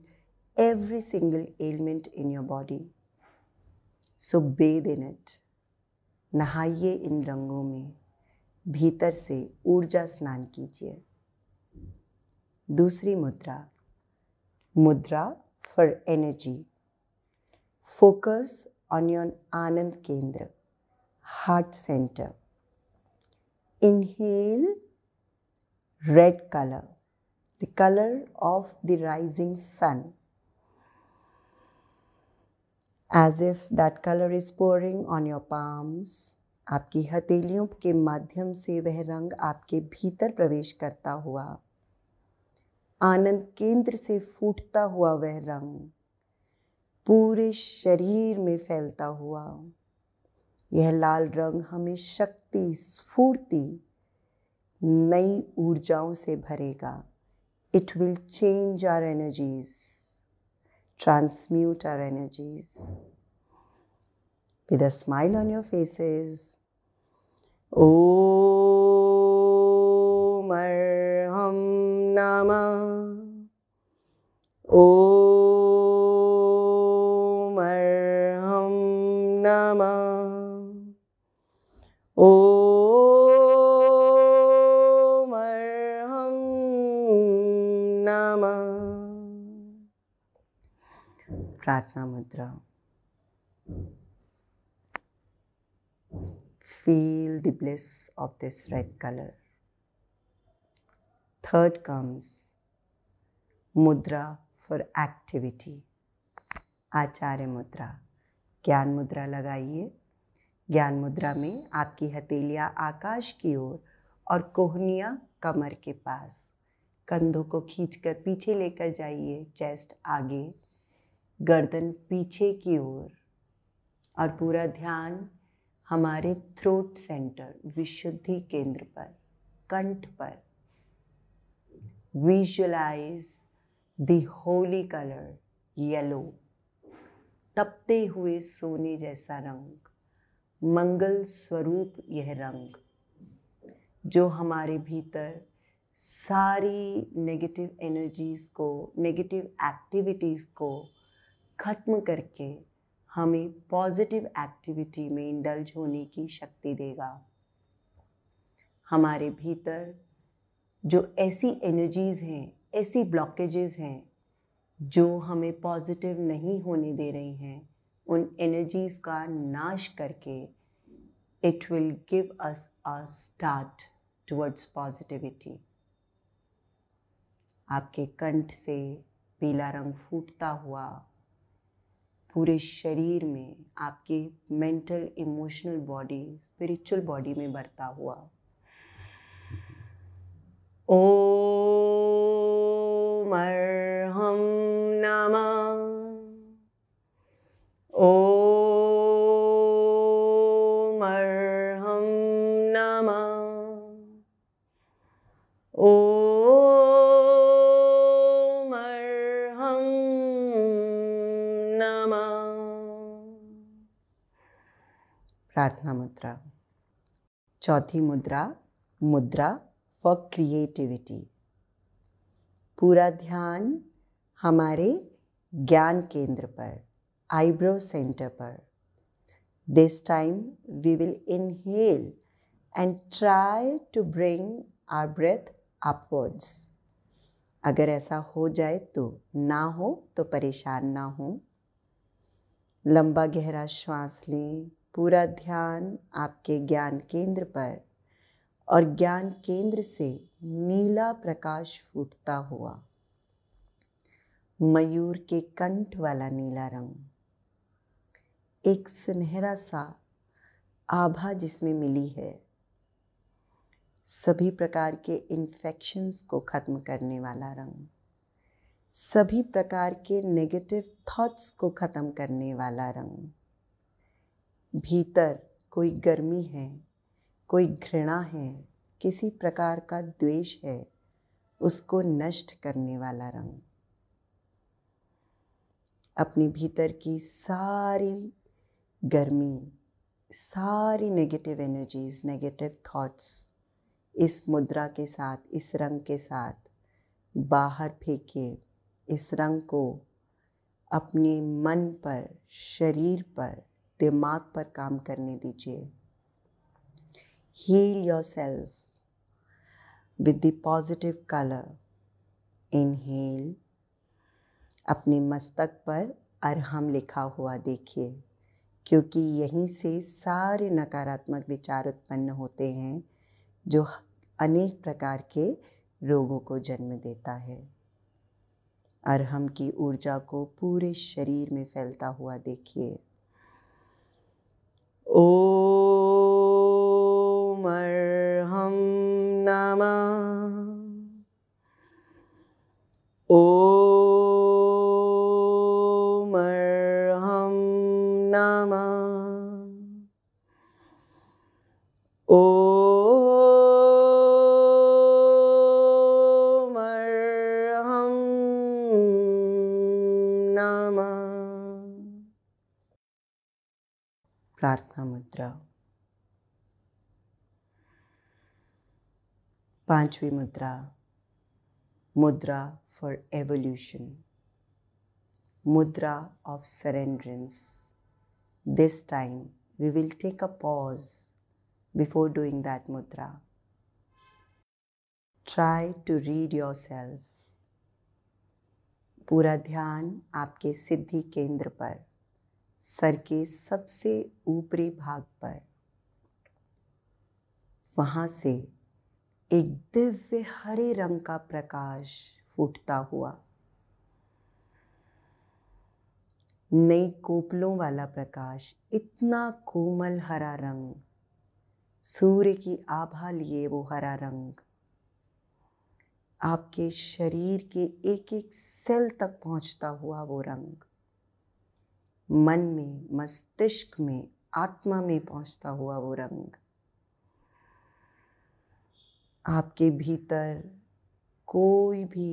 every single ailment in your body. So bathe in it. नहाइए इन रंगों में भीतर से ऊर्जा स्नान कीजिए दूसरी मुद्रा मुद्रा for energy focus on your आनंद केंद्र heart centre inhale red colour the color of the rising sun, as if that color is pouring on your palms. आपकी हथेलियों के माध्यम से वह रंग आपके भीतर प्रवेश करता हुआ आनंद केंद्र से फूटता हुआ वह रंग पूरे शरीर में फैलता हुआ यह लाल रंग हमें शक्ति स्फूर्ति नई ऊर्जाओं से भरेगा It will change our energies, transmute our energies. With a smile on your faces, Om Arham Namah. Om Arham Om प्रार्थना मुद्रा feel the bliss of this red colour third comes mudra for activity आचार्य मुद्रा ज्ञान मुद्रा लगाइए ज्ञान मुद्रा में आपकी हथेलियाँ आकाश की ओर और, और कोहनिया कमर के पास कंधों को खींचकर पीछे लेकर जाइए चेस्ट आगे गर्दन पीछे की ओर और पूरा ध्यान हमारे थ्रोट सेंटर विशुद्धि केंद्र पर कंठ पर visualise the holy colour yellow तपते हुए सोने जैसा रंग मंगल स्वरूप यह रंग जो हमारे भीतर सारी नेगेटिव एनर्जीज़ को नेगेटिव एक्टिविटीज़ को खत्म करके हमें पॉजिटिव एक्टिविटी में इंडल्ज होने की शक्ति देगा हमारे भीतर जो ऐसी एनर्जीज़ हैं ऐसी ब्लॉकेजेस हैं जो हमें पॉजिटिव नहीं होने दे रही हैं उन एनर्जीज़ का नाश करके it will give us a start towards positivity आपके कंठ से पीला रंग फूटता हुआ पूरे शरीर में आपके mental emotional body spiritual body में बरता हुआ ओ मर हम नमा ओ नमः प्रार्थना मुद्रा चौथी मुद्रा मुद्रा फॉर क्रिएटिविटी पूरा ध्यान हमारे ज्ञान केंद्र पर आईब्रो सेंटर पर this time we will inhale and try to bring our breath upwards अगर ऐसा हो जाए तो ना हो तो परेशान ना हो लंबा गहरा श्वास लें पूरा ध्यान आपके ज्ञान केंद्र पर और ज्ञान केंद्र से नीला प्रकाश फूटता हुआ मयूर के कंठ वाला नीला रंग एक सुनहरा सा आभा जिसमें मिली है सभी प्रकार के इन्फेक्शंस को ख़त्म करने वाला रंग सभी प्रकार के नेगेटिव थॉट्स को ख़त्म करने वाला रंग भीतर कोई गर्मी है कोई घृणा है किसी प्रकार का द्वेष है उसको नष्ट करने वाला रंग अपने भीतर की सारी गर्मी सारी नेगेटिव एनर्जीज नेगेटिव थॉट्स इस मुद्रा के साथ इस रंग के साथ बाहर फेंकिए इस रंग को अपने मन पर शरीर पर दिमाग पर काम करने दीजिए heal yourself with the positive colour inhale अपने मस्तक पर अरहम लिखा हुआ देखिए क्योंकि यहीं से सारे नकारात्मक विचार उत्पन्न होते हैं जो अनेक प्रकार के रोगों को जन्म देता है अरहम की ऊर्जा को पूरे शरीर में फैलता हुआ देखिए ओ मरहम नमा ओ प्रार्थना मुद्रा पांचवी मुद्रा मुद्रा for evolution mudra of surrenderance this time we will take a pause before doing that mudra try to read yourself पूरा ध्यान आपके सिद्धि केंद्र पर सर के सबसे ऊपरी भाग पर वहाँ से एक दिव्य हरे रंग का प्रकाश फूटता हुआ नई कोपलों वाला प्रकाश इतना कोमल हरा रंग सूर्य की आभा लिए वो हरा रंग आपके शरीर के एक एक सेल तक पहुंचता हुआ वो रंग मन में मस्तिष्क में आत्मा में पहुंचता हुआ वो रंग आपके भीतर कोई भी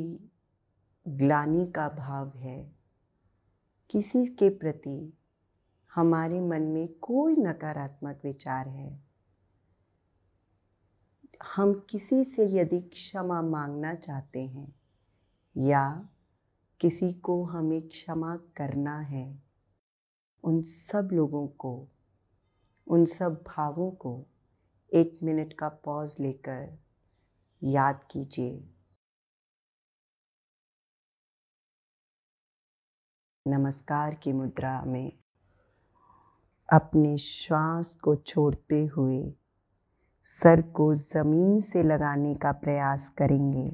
ग्लानी का भाव है किसी के प्रति हमारे मन में कोई नकारात्मक विचार है हम किसी से यदि क्षमा मांगना चाहते हैं या किसी को हमें क्षमा करना है उन सब लोगों को उन सब भावों को एक मिनट का पॉज लेकर याद कीजिए नमस्कार की मुद्रा में अपने श्वास को छोड़ते हुए सर को ज़मीन से लगाने का प्रयास करेंगे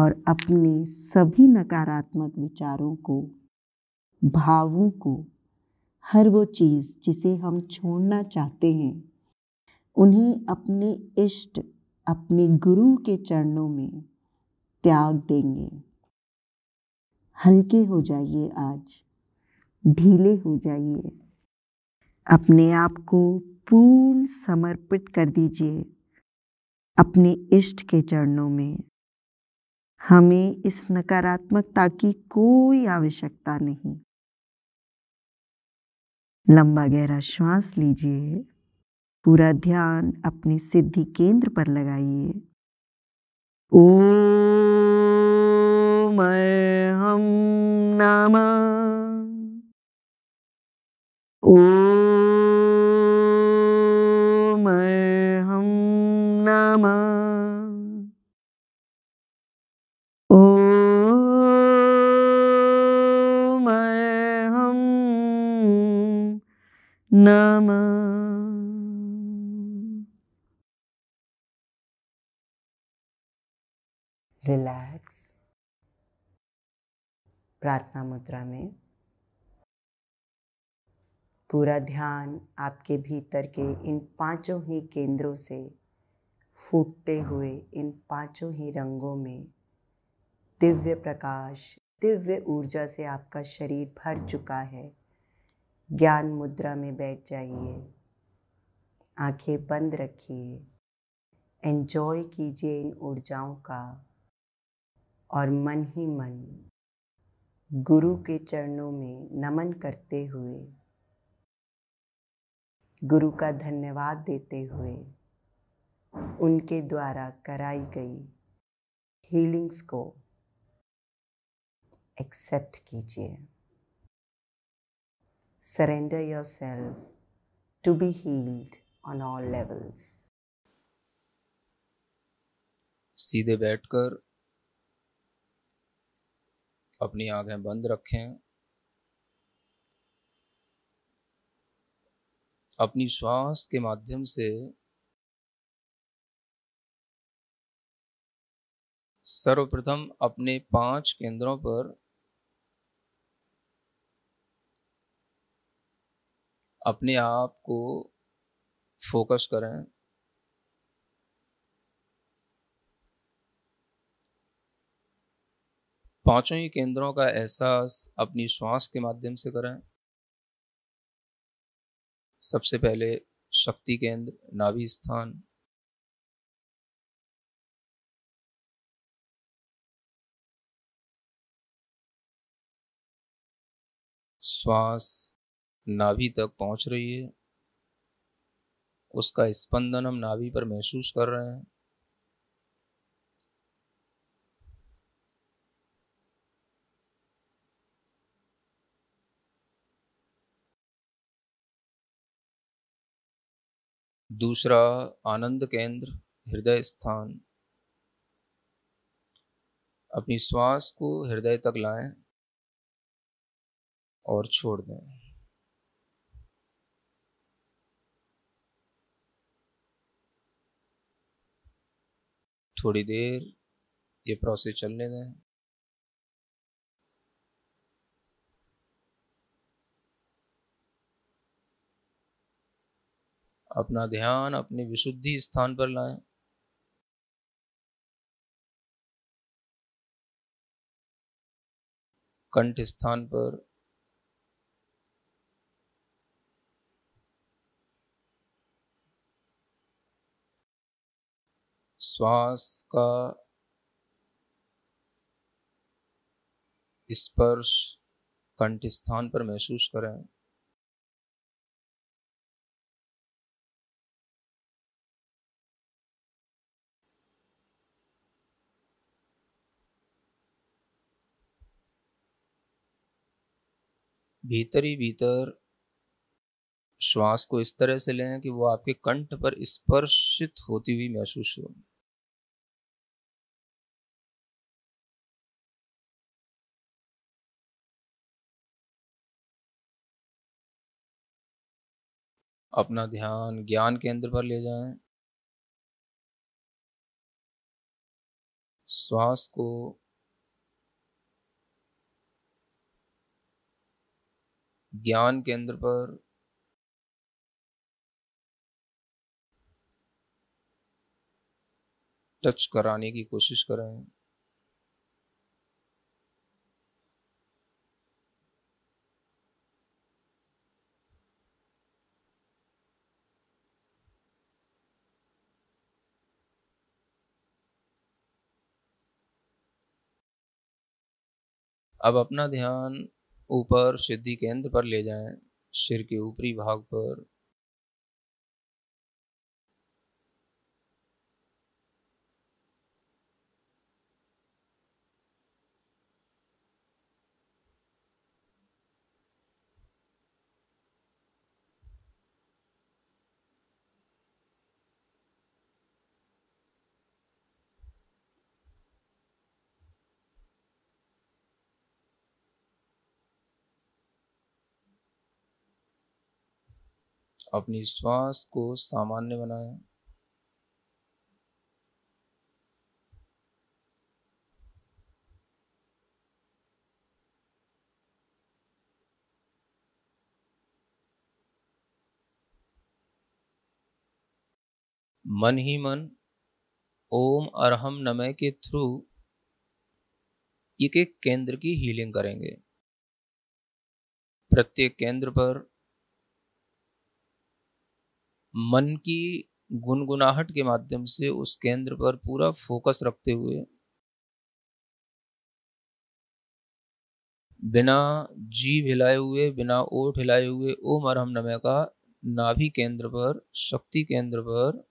और अपने सभी नकारात्मक विचारों को भावों को हर वो चीज़ जिसे हम छोड़ना चाहते हैं उन्हें अपने इष्ट अपने गुरु के चरणों में त्याग देंगे हल्के हो जाइए आज ढीले हो जाइए अपने आप को पूर्ण समर्पित कर दीजिए अपने इष्ट के चरणों में हमें इस नकारात्मकता की कोई आवश्यकता नहीं लंबा गहरा श्वास लीजिए पूरा ध्यान अपने सिद्धि केंद्र पर लगाइए ओ मैं हम नामा ओ Namah. रिलैक्स प्रार्थना मुद्रा में पूरा ध्यान आपके भीतर के इन पांचों ही केंद्रों से फूटते हुए इन पांचों ही रंगों में दिव्य प्रकाश दिव्य ऊर्जा से आपका शरीर भर चुका है ज्ञान मुद्रा में बैठ जाइए आंखें बंद रखिए एन्जॉय कीजिए इन ऊर्जाओं का और मन ही मन गुरु के चरणों में नमन करते हुए गुरु का धन्यवाद देते हुए उनके द्वारा कराई गई हीलिंग्स को एक्सेप्ट कीजिए surrender yourself to be healed on all levels. सीधे बैठकर अपनी आंखें बंद रखें अपनी श्वास के माध्यम से सर्वप्रथम अपने पांच केंद्रों पर अपने आप को फोकस करें पांचों ही केंद्रों का एहसास अपनी श्वास के माध्यम से करें सबसे पहले शक्ति केंद्र नाभि स्थान श्वास नाभि तक पहुंच रही है उसका स्पंदन हम नाभि पर महसूस कर रहे हैं दूसरा आनंद केंद्र हृदय स्थान अपनी श्वास को हृदय तक लाएं और छोड़ दें थोड़ी देर ये प्रोसेस चलने दें अपना ध्यान अपने विशुद्धि स्थान पर लाएं कंठ स्थान पर श्वास का स्पर्श कंठ स्थान पर महसूस करें भीतरी भीतर श्वास को इस तरह से लें कि वो आपके कंठ पर स्पर्शित होती हुई महसूस हो अपना ध्यान ज्ञान केंद्र पर ले जाएं श्वास को ज्ञान केंद्र पर टच कराने की कोशिश करें अब अपना ध्यान ऊपर सिद्धि केंद्र पर ले जाएं सिर के ऊपरी भाग पर अपनी श्वास को सामान्य बनाया मन ही मन ओम अरहम नमय के थ्रू एक एक केंद्र की हीलिंग करेंगे प्रत्येक केंद्र पर मन की गुनगुनाहट के माध्यम से उस केंद्र पर पूरा फोकस रखते हुए बिना जीव हिलाए हुए बिना ओठ हिलाए हुए ओम अरहम नमय का नाभि केंद्र पर शक्ति केंद्र पर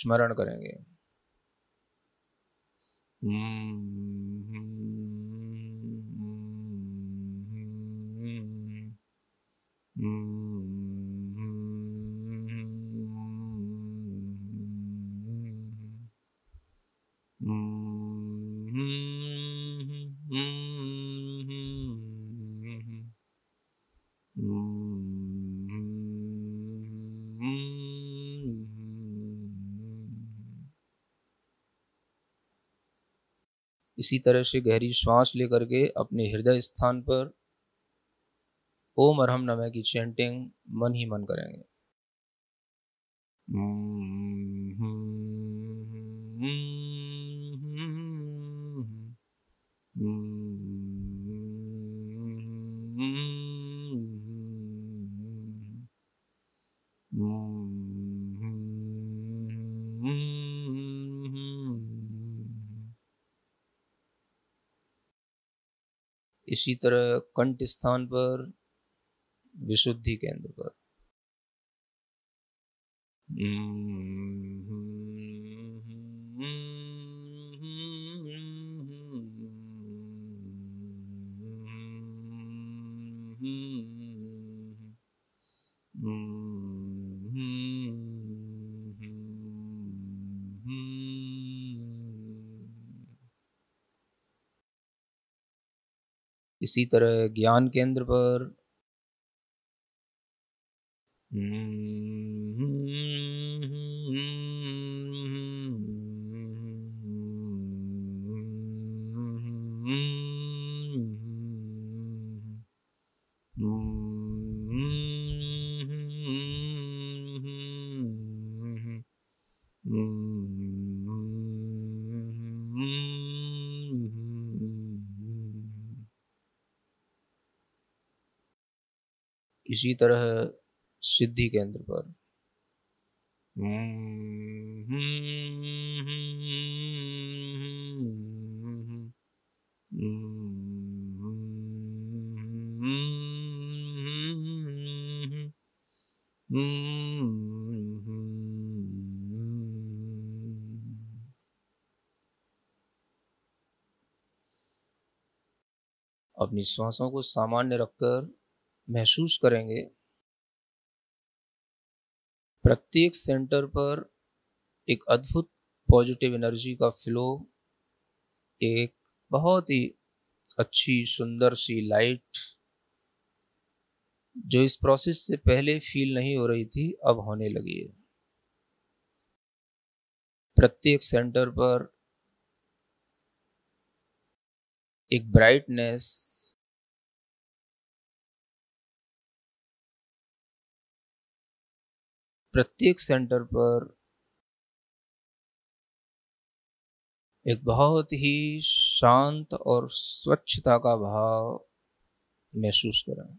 स्मरण करेंगे Mm-hmm. इसी तरह से गहरी श्वास लेकर के अपने हृदय स्थान पर ओम अरहम नमः की चैंटिंग मन ही मन करेंगे इसी तरह कंठ स्थान पर विशुद्धि केंद्र पर इसी तरह ज्ञान केंद्र पर इसी तरह सिद्धि केंद्र पर अपनी श्वासों को सामान्य रखकर महसूस करेंगे प्रत्येक सेंटर पर एक अद्भुत पॉजिटिव एनर्जी का फ्लो एक बहुत ही अच्छी सुंदर सी लाइट जो इस प्रोसेस से पहले फील नहीं हो रही थी अब होने लगी है प्रत्येक सेंटर पर एक ब्राइटनेस प्रत्येक सेंटर पर एक बहुत ही शांत और स्वच्छता का भाव महसूस करें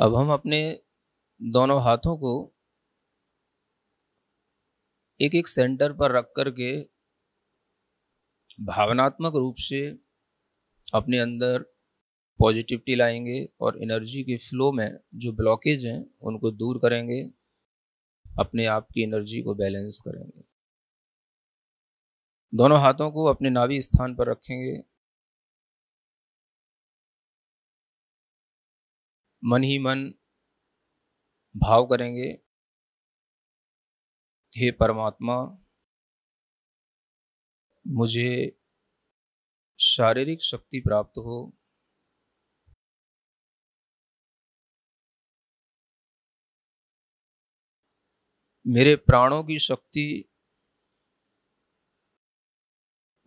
अब हम अपने दोनों हाथों को एक एक सेंटर पर रख कर के भावनात्मक रूप से अपने अंदर पॉजिटिविटी लाएंगे और एनर्जी के फ्लो में जो ब्लॉकेज हैं उनको दूर करेंगे अपने आप की एनर्जी को बैलेंस करेंगे दोनों हाथों को अपने नाभि स्थान पर रखेंगे मन ही मन भाव करेंगे हे परमात्मा मुझे शारीरिक शक्ति प्राप्त हो मेरे प्राणों की शक्ति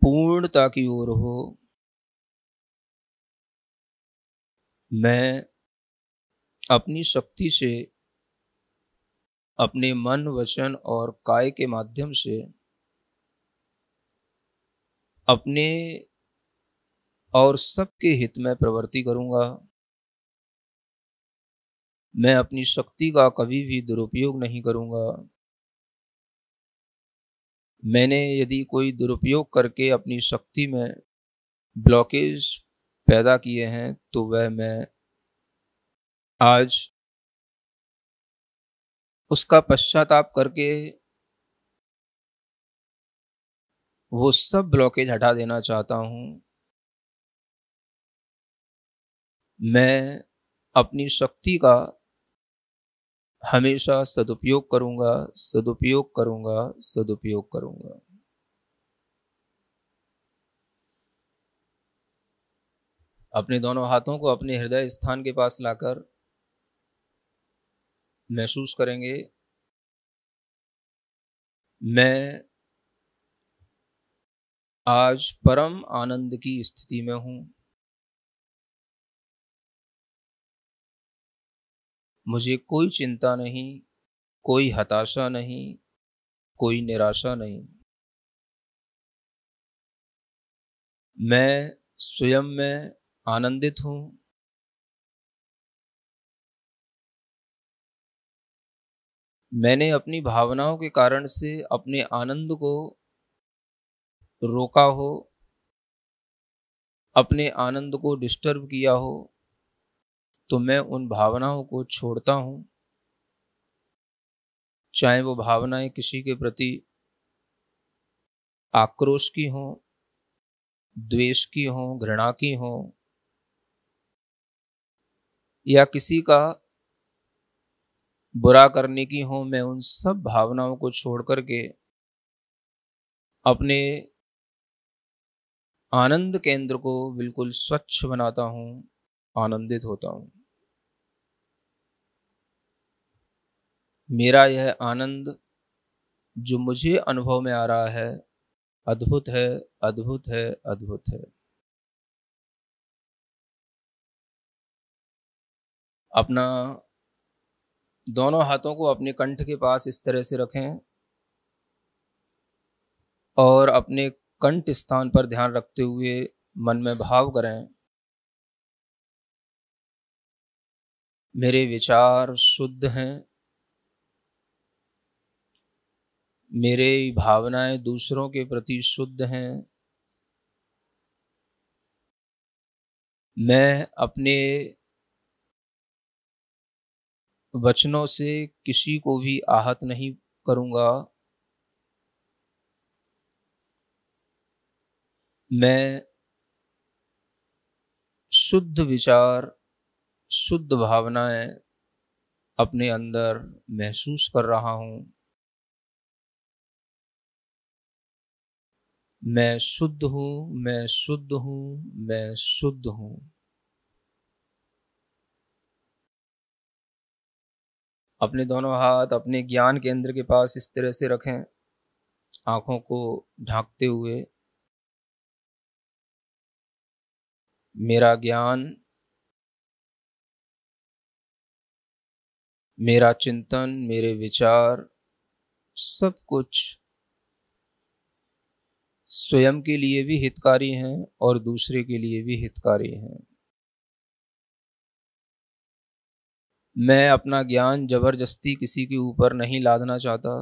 पूर्णता की ओर हो मैं अपनी शक्ति से अपने मन वचन और काय के माध्यम से अपने और सबके हित में प्रवृत्ति करूंगा मैं अपनी शक्ति का कभी भी दुरुपयोग नहीं करूंगा मैंने यदि कोई दुरुपयोग करके अपनी शक्ति में ब्लॉकेज पैदा किए हैं तो वह मैं आज उसका पश्चाताप करके वो सब ब्लॉकेज हटा देना चाहता हूँ मैं अपनी शक्ति का हमेशा सदुपयोग करूँगा सदुपयोग करूँगा सदुपयोग करूँगा अपने दोनों हाथों को अपने हृदय स्थान के पास लाकर महसूस करेंगे मैं आज परम आनंद की स्थिति में हूं मुझे कोई चिंता नहीं कोई हताशा नहीं कोई निराशा नहीं मैं स्वयं में आनंदित हूं मैंने अपनी भावनाओं के कारण से अपने आनंद को रोका हो अपने आनंद को डिस्टर्ब किया हो तो मैं उन भावनाओं को छोड़ता हूँ चाहे वो भावनाएं किसी के प्रति आक्रोश की हों द्वेष की हों घृणा की हों या किसी का बुरा करने की हो मैं उन सब भावनाओं को छोड़ करके अपने आनंद केंद्र को बिल्कुल स्वच्छ बनाता हूँ आनंदित होता हूँ मेरा यह आनंद जो मुझे अनुभव में आ रहा है अद्भुत है अद्भुत है अद्भुत है अपना दोनों हाथों को अपने कंठ के पास इस तरह से रखें और अपने कंठ स्थान पर ध्यान रखते हुए मन में भाव करें मेरे विचार शुद्ध हैं मेरे भावनाएं दूसरों के प्रति शुद्ध हैं मैं अपने वचनों से किसी को भी आहत नहीं करूंगा मैं शुद्ध विचार शुद्ध भावनाएं अपने अंदर महसूस कर रहा हूं मैं शुद्ध हूं मैं शुद्ध हूं मैं शुद्ध हूं अपने दोनों हाथ अपने ज्ञान केंद्र के पास इस तरह से रखें आँखों को ढांकते हुए मेरा ज्ञान मेरा चिंतन मेरे विचार सब कुछ स्वयं के लिए भी हितकारी हैं और दूसरे के लिए भी हितकारी हैं मैं अपना ज्ञान जबरदस्ती किसी के ऊपर नहीं लादना चाहता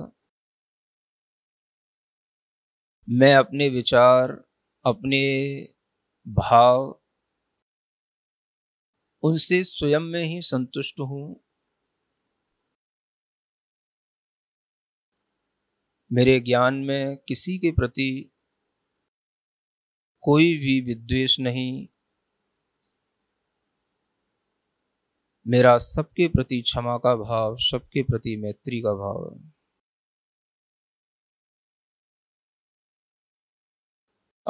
मैं अपने विचार अपने भाव उनसे स्वयं में ही संतुष्ट हूँ मेरे ज्ञान में किसी के प्रति कोई भी विद्वेष नहीं मेरा सबके प्रति क्षमा का भाव सबके प्रति मैत्री का भाव है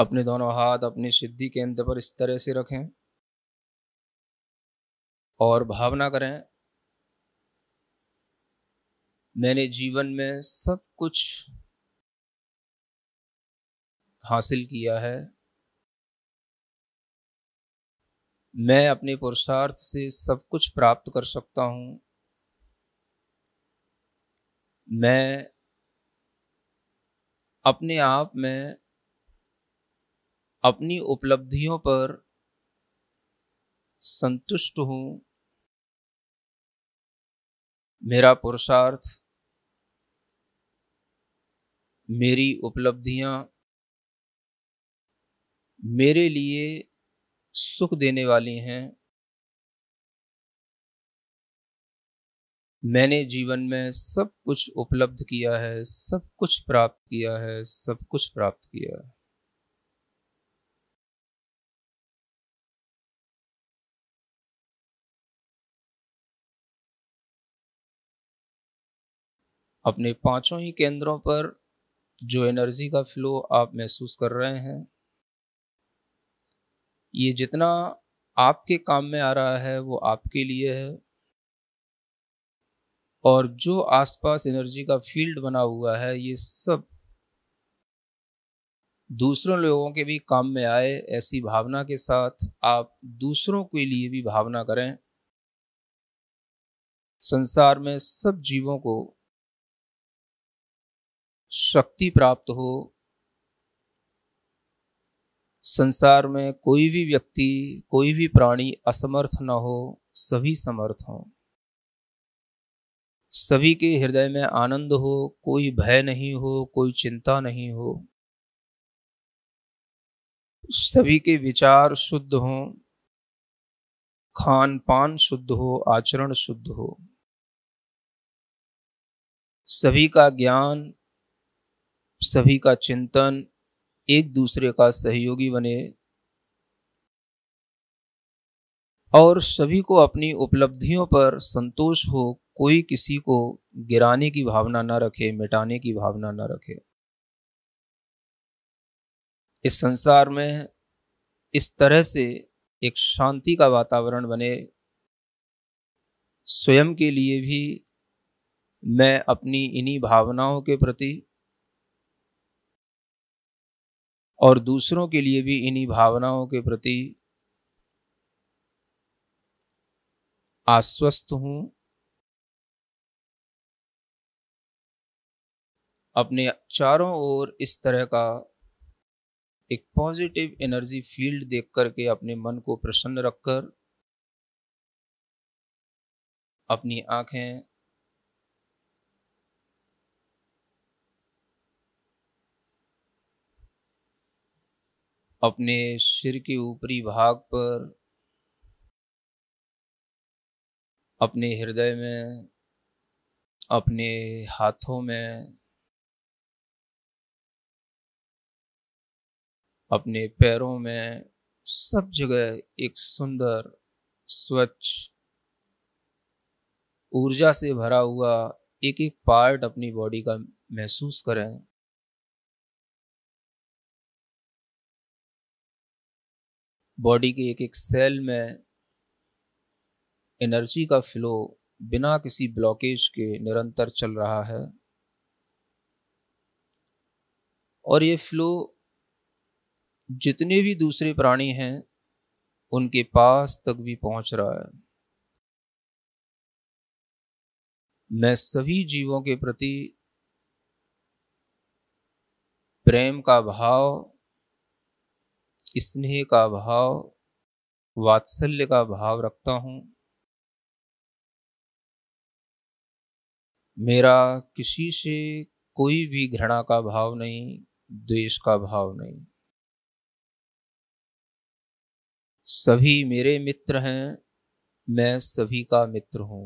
अपने दोनों हाथ अपनी सिद्धि के अंत पर इस तरह से रखें और भावना करें मैंने जीवन में सब कुछ हासिल किया है मैं अपने पुरुषार्थ से सब कुछ प्राप्त कर सकता हूँ मैं अपने आप में अपनी उपलब्धियों पर संतुष्ट हूँ मेरा पुरुषार्थ मेरी उपलब्धियाँ मेरे लिए सुख देने वाली हैं मैंने जीवन में सब कुछ उपलब्ध किया है सब कुछ प्राप्त किया है सब कुछ प्राप्त किया है अपने पांचों ही केंद्रों पर जो एनर्जी का फ्लो आप महसूस कर रहे हैं ये जितना आपके काम में आ रहा है वो आपके लिए है और जो आसपास एनर्जी का फील्ड बना हुआ है ये सब दूसरों लोगों के भी काम में आए ऐसी भावना के साथ आप दूसरों के लिए भी भावना करें संसार में सब जीवों को शक्ति प्राप्त हो संसार में कोई भी व्यक्ति कोई भी प्राणी असमर्थ न हो सभी समर्थ हों सभी के हृदय में आनंद हो कोई भय नहीं हो कोई चिंता नहीं हो सभी के विचार शुद्ध हों खान पान शुद्ध हो आचरण शुद्ध हो सभी का ज्ञान सभी का चिंतन एक दूसरे का सहयोगी बने और सभी को अपनी उपलब्धियों पर संतोष हो कोई किसी को गिराने की भावना न रखे मिटाने की भावना न रखे इस संसार में इस तरह से एक शांति का वातावरण बने स्वयं के लिए भी मैं अपनी इन्हीं भावनाओं के प्रति और दूसरों के लिए भी इन्हीं भावनाओं के प्रति आश्वस्त हूँ अपने चारों ओर इस तरह का एक पॉजिटिव एनर्जी फील्ड देख करके अपने मन को प्रसन्न रखकर अपनी आंखें अपने सिर के ऊपरी भाग पर अपने हृदय में अपने हाथों में अपने पैरों में सब जगह एक सुंदर स्वच्छ ऊर्जा से भरा हुआ एक एक पार्ट अपनी बॉडी का महसूस करें बॉडी के एक एक सेल में एनर्जी का फ्लो बिना किसी ब्लॉकेज के निरंतर चल रहा है और ये फ्लो जितने भी दूसरे प्राणी हैं उनके पास तक भी पहुंच रहा है मैं सभी जीवों के प्रति प्रेम का भाव स्नेह का भाव वात्सल्य का भाव रखता हूँ मेरा किसी से कोई भी घृणा का भाव नहीं द्वेष का भाव नहीं सभी मेरे मित्र हैं मैं सभी का मित्र हूँ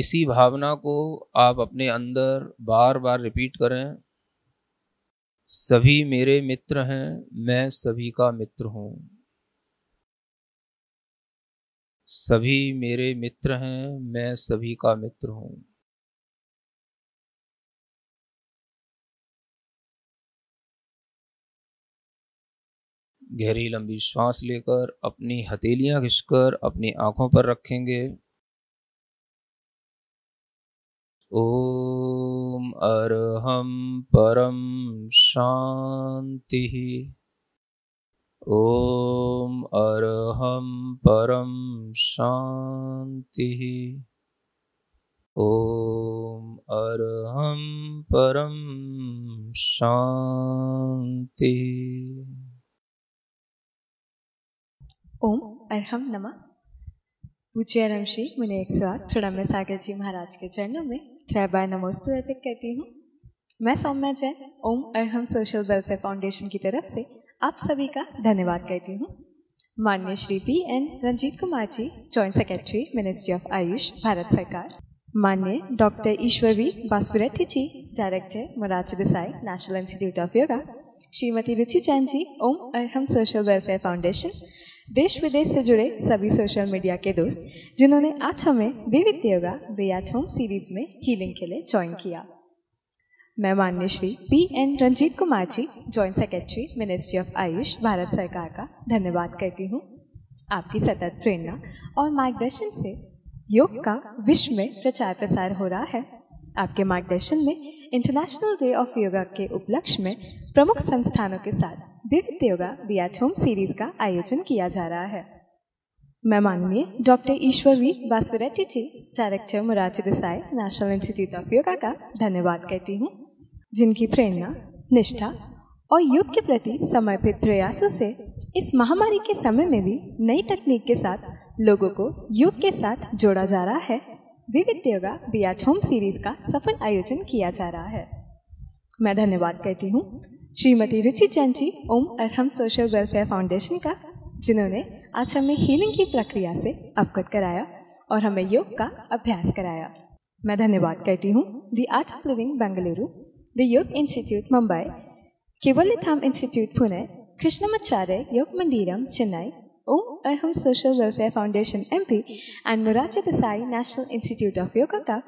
इसी भावना को आप अपने अंदर बार बार रिपीट करें सभी मेरे मित्र हैं मैं सभी का मित्र हूँ सभी मेरे मित्र हैं मैं सभी का मित्र हूँ गहरी लंबी श्वास लेकर अपनी हथेलियां घिसकर अपनी आंखों पर रखेंगे ओम अरहम परम शांति ओम अरहम परम शांति ओम अरहम परम शांति ओम अरहम नमः पूज्य रम श्री मुनि एक सौ आठ प्रणम्य सागर जी महाराज के चरणों में त्रैबा नमोस्तु अर्पित करती हूँ मैं Saumya Jain Om Arham social welfare foundation की तरफ से आप सभी का धन्यवाद करती हूँ माननीय Shri P N Ranjit Kumar ji joint secretary ministry of Ayush Bharat सरकार माननीय doctor Ishwar V ji director Morarji Desai national institute of yoga Shrimati Ruchi Jain ji Om Arham social welfare foundation देश विदेश से जुड़े सभी सोशल मीडिया के दोस्त जिन्होंने आज हमें विविध yoga way at home series में हीलिंग के लिए ज्वाइन किया मैं मान्यश्री P N Ranjit Kumar ji joint secretary ministry of Ayush Bharat सरकार का धन्यवाद करती हूँ आपकी सतत प्रेरणा और मार्गदर्शन से योग का विश्व में प्रचार प्रसार हो रहा है आपके मार्गदर्शन में इंटरनेशनल डे ऑफ योगा के उपलक्ष्य में प्रमुख संस्थानों के साथ विविध योगा एट होम सीरीज का आयोजन किया जा रहा है मैं माननीय doctor Ishwar V Basavaraddi ji director Morarji Desai national institute of yoga का धन्यवाद कहती हूँ जिनकी प्रेरणा निष्ठा और योग के प्रति समर्पित प्रयासों से इस महामारी के समय में भी नई तकनीक के साथ लोगों को योग के साथ जोड़ा जा रहा है विविध योगा बी होम सीरीज का सफल आयोजन किया जा रहा है मैं धन्यवाद कहती हूँ Shrimati Ruchi Chand ji Om Arham social welfare foundation का जिन्होंने आज हमें हीलिंग की प्रक्रिया से अवगत कराया और हमें योग का अभ्यास कराया मैं धन्यवाद कहती हूँ the art of living Bengaluru the yoga institute Mumbai Kaivalyadham institute Pune Krishnamacharya Yoga Mandiram Chennai Om Arham social welfare foundation M P and Morarji Desai national institute of yoga का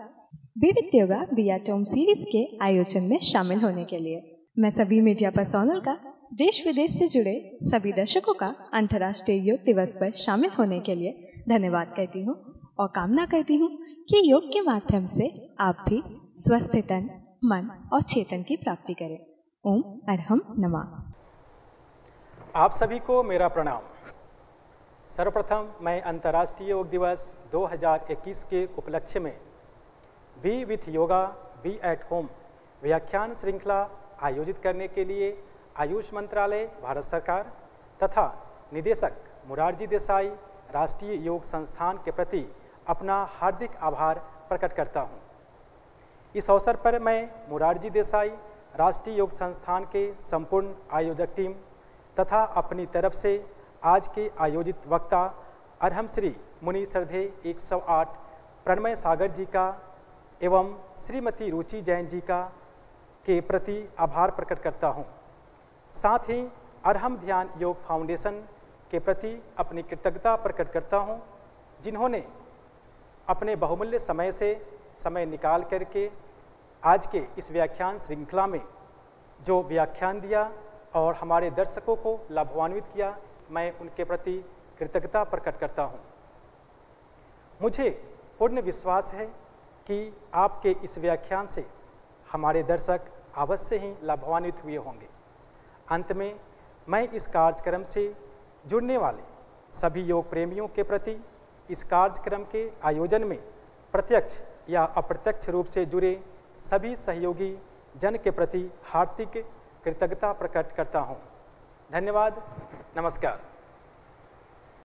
विविध योगा आर टोम सीरीज के आयोजन में शामिल होने के लिए मैं सभी मीडिया पर्सनल का देश विदेश से जुड़े सभी दर्शकों का अंतर्राष्ट्रीय योग दिवस पर शामिल होने के लिए धन्यवाद कहती हूँ और कामना करती हूँ कि योग के माध्यम से आप भी स्वस्थ तन मन और चेतन की प्राप्ति करें ओम अरहम नमा आप सभी को मेरा प्रणाम सर्वप्रथम मैं अंतर्राष्ट्रीय योग दिवस 2021 के उपलक्ष्य में be with yoga be at home व्याख्यान श्रृंखला आयोजित करने के लिए आयुष मंत्रालय भारत सरकार तथा निदेशक मुरारजी देसाई राष्ट्रीय योग संस्थान के प्रति अपना हार्दिक आभार प्रकट करता हूँ इस अवसर पर मैं मुरारजी देसाई राष्ट्रीय योग संस्थान के संपूर्ण आयोजक टीम तथा अपनी तरफ से आज के आयोजित वक्ता अरहम श्री मुनि श्रद्धे 108 प्रणमय सागर जी का एवं श्रीमती रुचि जैन जी का के प्रति आभार प्रकट करता हूँ साथ ही अरहम ध्यान योग फाउंडेशन के प्रति अपनी कृतज्ञता प्रकट करता हूँ जिन्होंने अपने बहुमूल्य समय से समय निकाल करके आज के इस व्याख्यान श्रृंखला में जो व्याख्यान दिया और हमारे दर्शकों को लाभान्वित किया मैं उनके प्रति कृतज्ञता प्रकट करता हूँ मुझे पूर्ण विश्वास है कि आपके इस व्याख्यान से हमारे दर्शक अवश्य ही लाभान्वित हुए होंगे अंत में मैं इस कार्यक्रम से जुड़ने वाले सभी योग प्रेमियों के प्रति इस कार्यक्रम के आयोजन में प्रत्यक्ष या अप्रत्यक्ष रूप से जुड़े सभी सहयोगी जन के प्रति हार्दिक कृतज्ञता प्रकट करता हूँ धन्यवाद नमस्कार